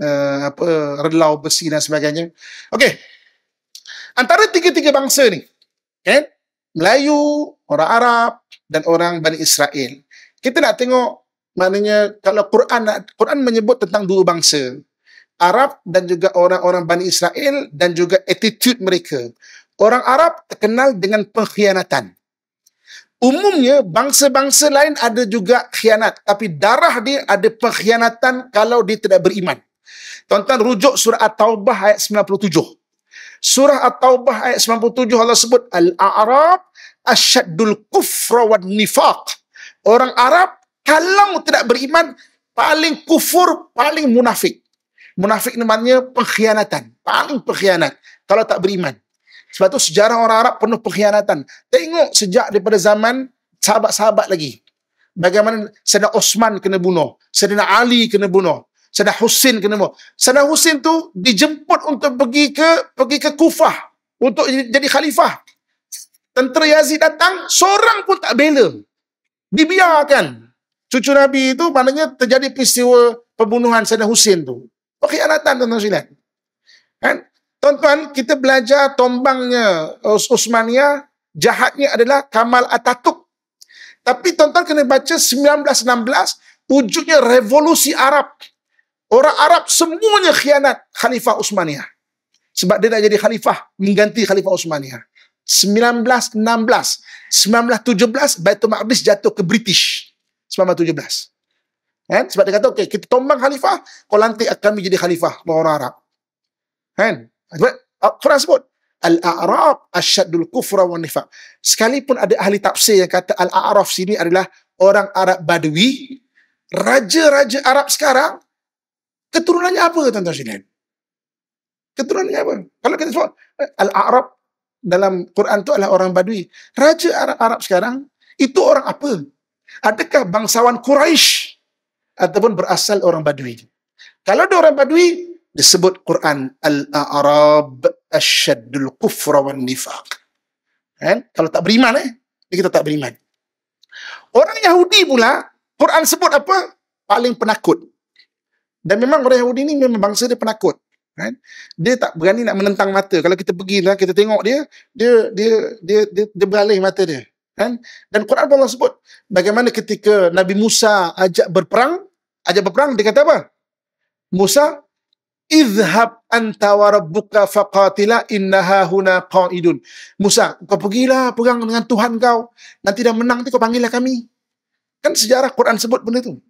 uh, apa relau besi dan sebagainya. Okey. Antara tiga-tiga bangsa ni, kan? Melayu, orang Arab dan orang Bani Israel. Kita nak tengok maknanya kalau Quran Quran menyebut tentang dua bangsa, Arab dan juga orang-orang Bani Israel dan juga attitude mereka. Orang Arab terkenal dengan pengkhianatan. Umumnya bangsa-bangsa lain ada juga khianat tapi darah dia ada pengkhianatan kalau dia tidak beriman. Tonton rujuk surah At-Taubah ayat 97. Surah At-Taubah ayat 97 Allah sebut Al-A'rab asyaddul kufra wa nifaq. Orang Arab kalau tidak beriman paling kufur, paling munafik. Munafik ni maknanya pengkhianatan. Paling pengkhianat kalau tak beriman. Sebab tu sejarah orang Arab penuh pengkhianatan. Tengok sejak daripada zaman sahabat-sahabat lagi. Bagaimana Sayyidina Osman kena bunuh. Sayyidina Ali kena bunuh. Sada Husin kena buat. Sada Husin tu dijemput untuk pergi ke pergi ke Kufah untuk jadi khalifah. Tentera Yazid datang, seorang pun tak bela. Dibiarkan. Cucu Nabi itu maknanya terjadi peristiwa pembunuhan Sayyidina Husin tu. Perkhianatan tuan-tuan silat. Kan? Tuan-tuan, kita belajar tombangnya Us Usmania, jahatnya adalah Kamal Atatuk. Tapi tuan-tuan kena baca 1916, wujudnya revolusi Arab. Orang Arab semuanya khianat Khalifah Utsmaniyah. Sebab dia dah jadi khalifah mengganti Khalifah Utsmaniyah. 1916, 1917 Baitul Maqdis jatuh ke British. 1917. Kan? Sebab dia kata, okey, kita tombang khalifah, kau lantik kami jadi khalifah orang Arab. Kan? Sebab ah, Quran sebut, Al-A'raf asyadul kufra wa nifak. Sekalipun ada ahli tafsir yang kata Al-A'raf sini adalah orang Arab badui, raja-raja Arab sekarang Keturunannya apa tuan-tuan sekalian? Keturunannya apa? Kalau kita sebut eh, Al-A'rab dalam Quran tu adalah orang Badui. Raja Arab, Arab sekarang itu orang apa? Adakah bangsawan Quraisy ataupun berasal orang Badui? Kalau dia orang Badui disebut Quran Al-A'rab Ashadul Kufra wa Nifaq. Kan? Kalau tak beriman eh? kita tak beriman. Orang Yahudi pula Quran sebut apa? Paling penakut. Dan memang orang Yahudi ni memang bangsa dia penakut. Kan? Dia tak berani nak menentang mata. Kalau kita pergi lah, kita tengok dia, dia dia dia dia, dia beralih mata dia. Kan? Dan Quran Allah sebut bagaimana ketika Nabi Musa ajak berperang, ajak berperang dia kata apa? Musa Izhab anta wa rabbuka faqatila innaha huna qa'idun. Musa, kau pergilah pegang dengan Tuhan kau. Nanti dah menang nanti kau panggillah kami. Kan sejarah Quran sebut benda tu.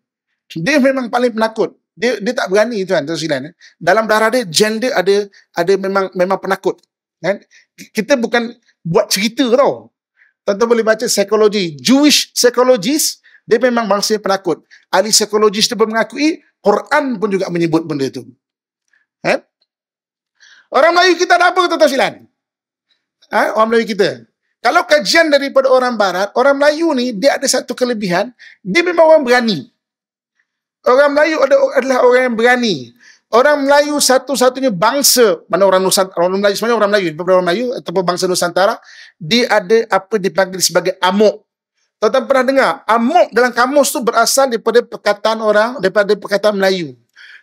Dia memang paling penakut dia dia tak berani tuan tuan silan eh? dalam darah dia gen ada ada memang memang penakut kan kita bukan buat cerita tau tuan-tuan boleh baca psikologi jewish psychologist dia memang bangsa yang penakut ahli psikologis dia pun mengakui Quran pun juga menyebut benda tu kan orang Melayu kita ada apa tuan-tuan silan ha? orang Melayu kita kalau kajian daripada orang barat orang Melayu ni dia ada satu kelebihan dia memang orang berani Orang Melayu adalah orang yang berani. Orang Melayu satu-satunya bangsa, mana orang Nusantara, orang Melayu sebenarnya orang Melayu, beberapa Melayu ataupun bangsa Nusantara, dia ada apa dipanggil sebagai amuk. Tuan-tuan pernah dengar, amuk dalam kamus tu berasal daripada perkataan orang, daripada perkataan Melayu.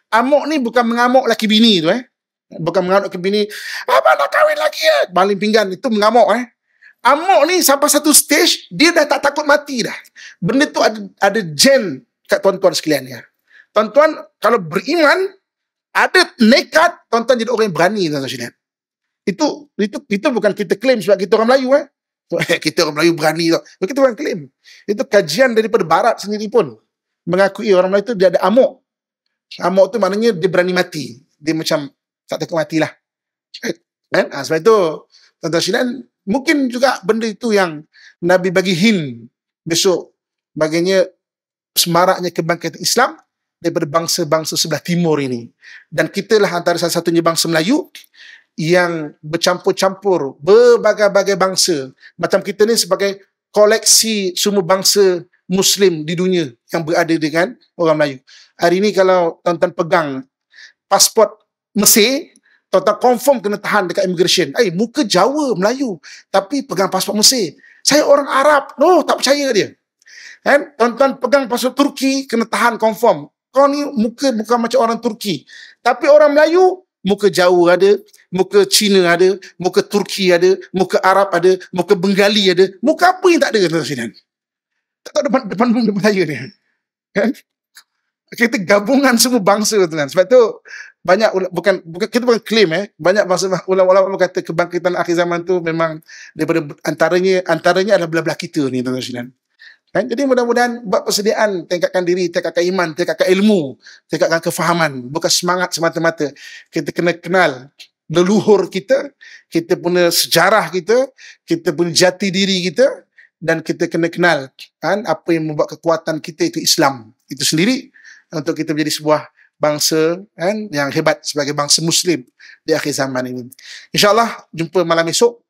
Amuk ni bukan mengamuk laki bini tu eh. Bukan mengamuk laki bini, apa nak kahwin lagi ya? Eh? Baling pinggan, itu mengamuk eh. Amuk ni sampai satu stage, dia dah tak takut mati dah. Benda tu ada, ada gen kat tuan-tuan sekalian ya. Eh? Tuan-tuan, kalau beriman, ada nekat, tuan-tuan jadi orang yang berani, tuan-tuan sekalian. Itu, itu, itu bukan kita klaim sebab kita orang Melayu, eh. kita orang Melayu berani, tuan. kita orang klaim. Itu kajian daripada Barat sendiri pun. Mengakui orang Melayu itu dia ada amok. Amok tu maknanya dia berani mati. Dia macam tak takut matilah. Kan? Ha, sebab itu, tuan-tuan sekalian, mungkin juga benda itu yang Nabi bagi hin besok baginya semaraknya kebangkitan Islam daripada bangsa-bangsa sebelah timur ini. Dan kitalah antara salah satunya bangsa Melayu yang bercampur-campur berbagai-bagai bangsa. Macam kita ni sebagai koleksi semua bangsa Muslim di dunia yang berada dengan orang Melayu. Hari ini kalau tuan-tuan pegang pasport Mesir, tuan-tuan confirm kena tahan dekat immigration. Eh, hey, muka Jawa, Melayu. Tapi pegang pasport Mesir. Saya orang Arab. Oh, tak percaya dia. Kan? Tuan-tuan pegang pasport Turki, kena tahan confirm kau ni muka bukan macam orang Turki. Tapi orang Melayu, muka jauh ada, muka Cina ada, muka Turki ada, muka Arab ada, muka Bengali ada. Muka apa yang tak ada kata sini? Tak tahu depan, depan, depan, depan saya ni. Kan? Kita gabungan semua bangsa tu kan. Sebab tu, banyak bukan, bukan kita bukan claim eh banyak bangsa ulama-ulama kata kebangkitan akhir zaman tu memang daripada antaranya antaranya adalah belah-belah kita ni tuan-tuan Kan? Jadi mudah-mudahan buat persediaan, tingkatkan diri, tingkatkan iman, tingkatkan ilmu, tingkatkan kefahaman, bukan semangat semata-mata. Kita kena kenal leluhur kita, kita punya sejarah kita, kita punya jati diri kita dan kita kena kenal kan apa yang membuat kekuatan kita itu Islam itu sendiri untuk kita menjadi sebuah bangsa kan yang hebat sebagai bangsa muslim di akhir zaman ini. Insya-Allah jumpa malam esok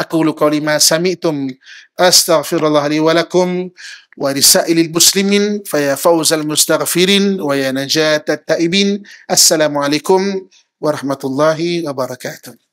أقول قولي ما سمعتم أستغفر الله لي ولكم ولسائر المسلمين فيا فوز المستغفرين ويا نجاة التائبين السلام عليكم ورحمة الله وبركاته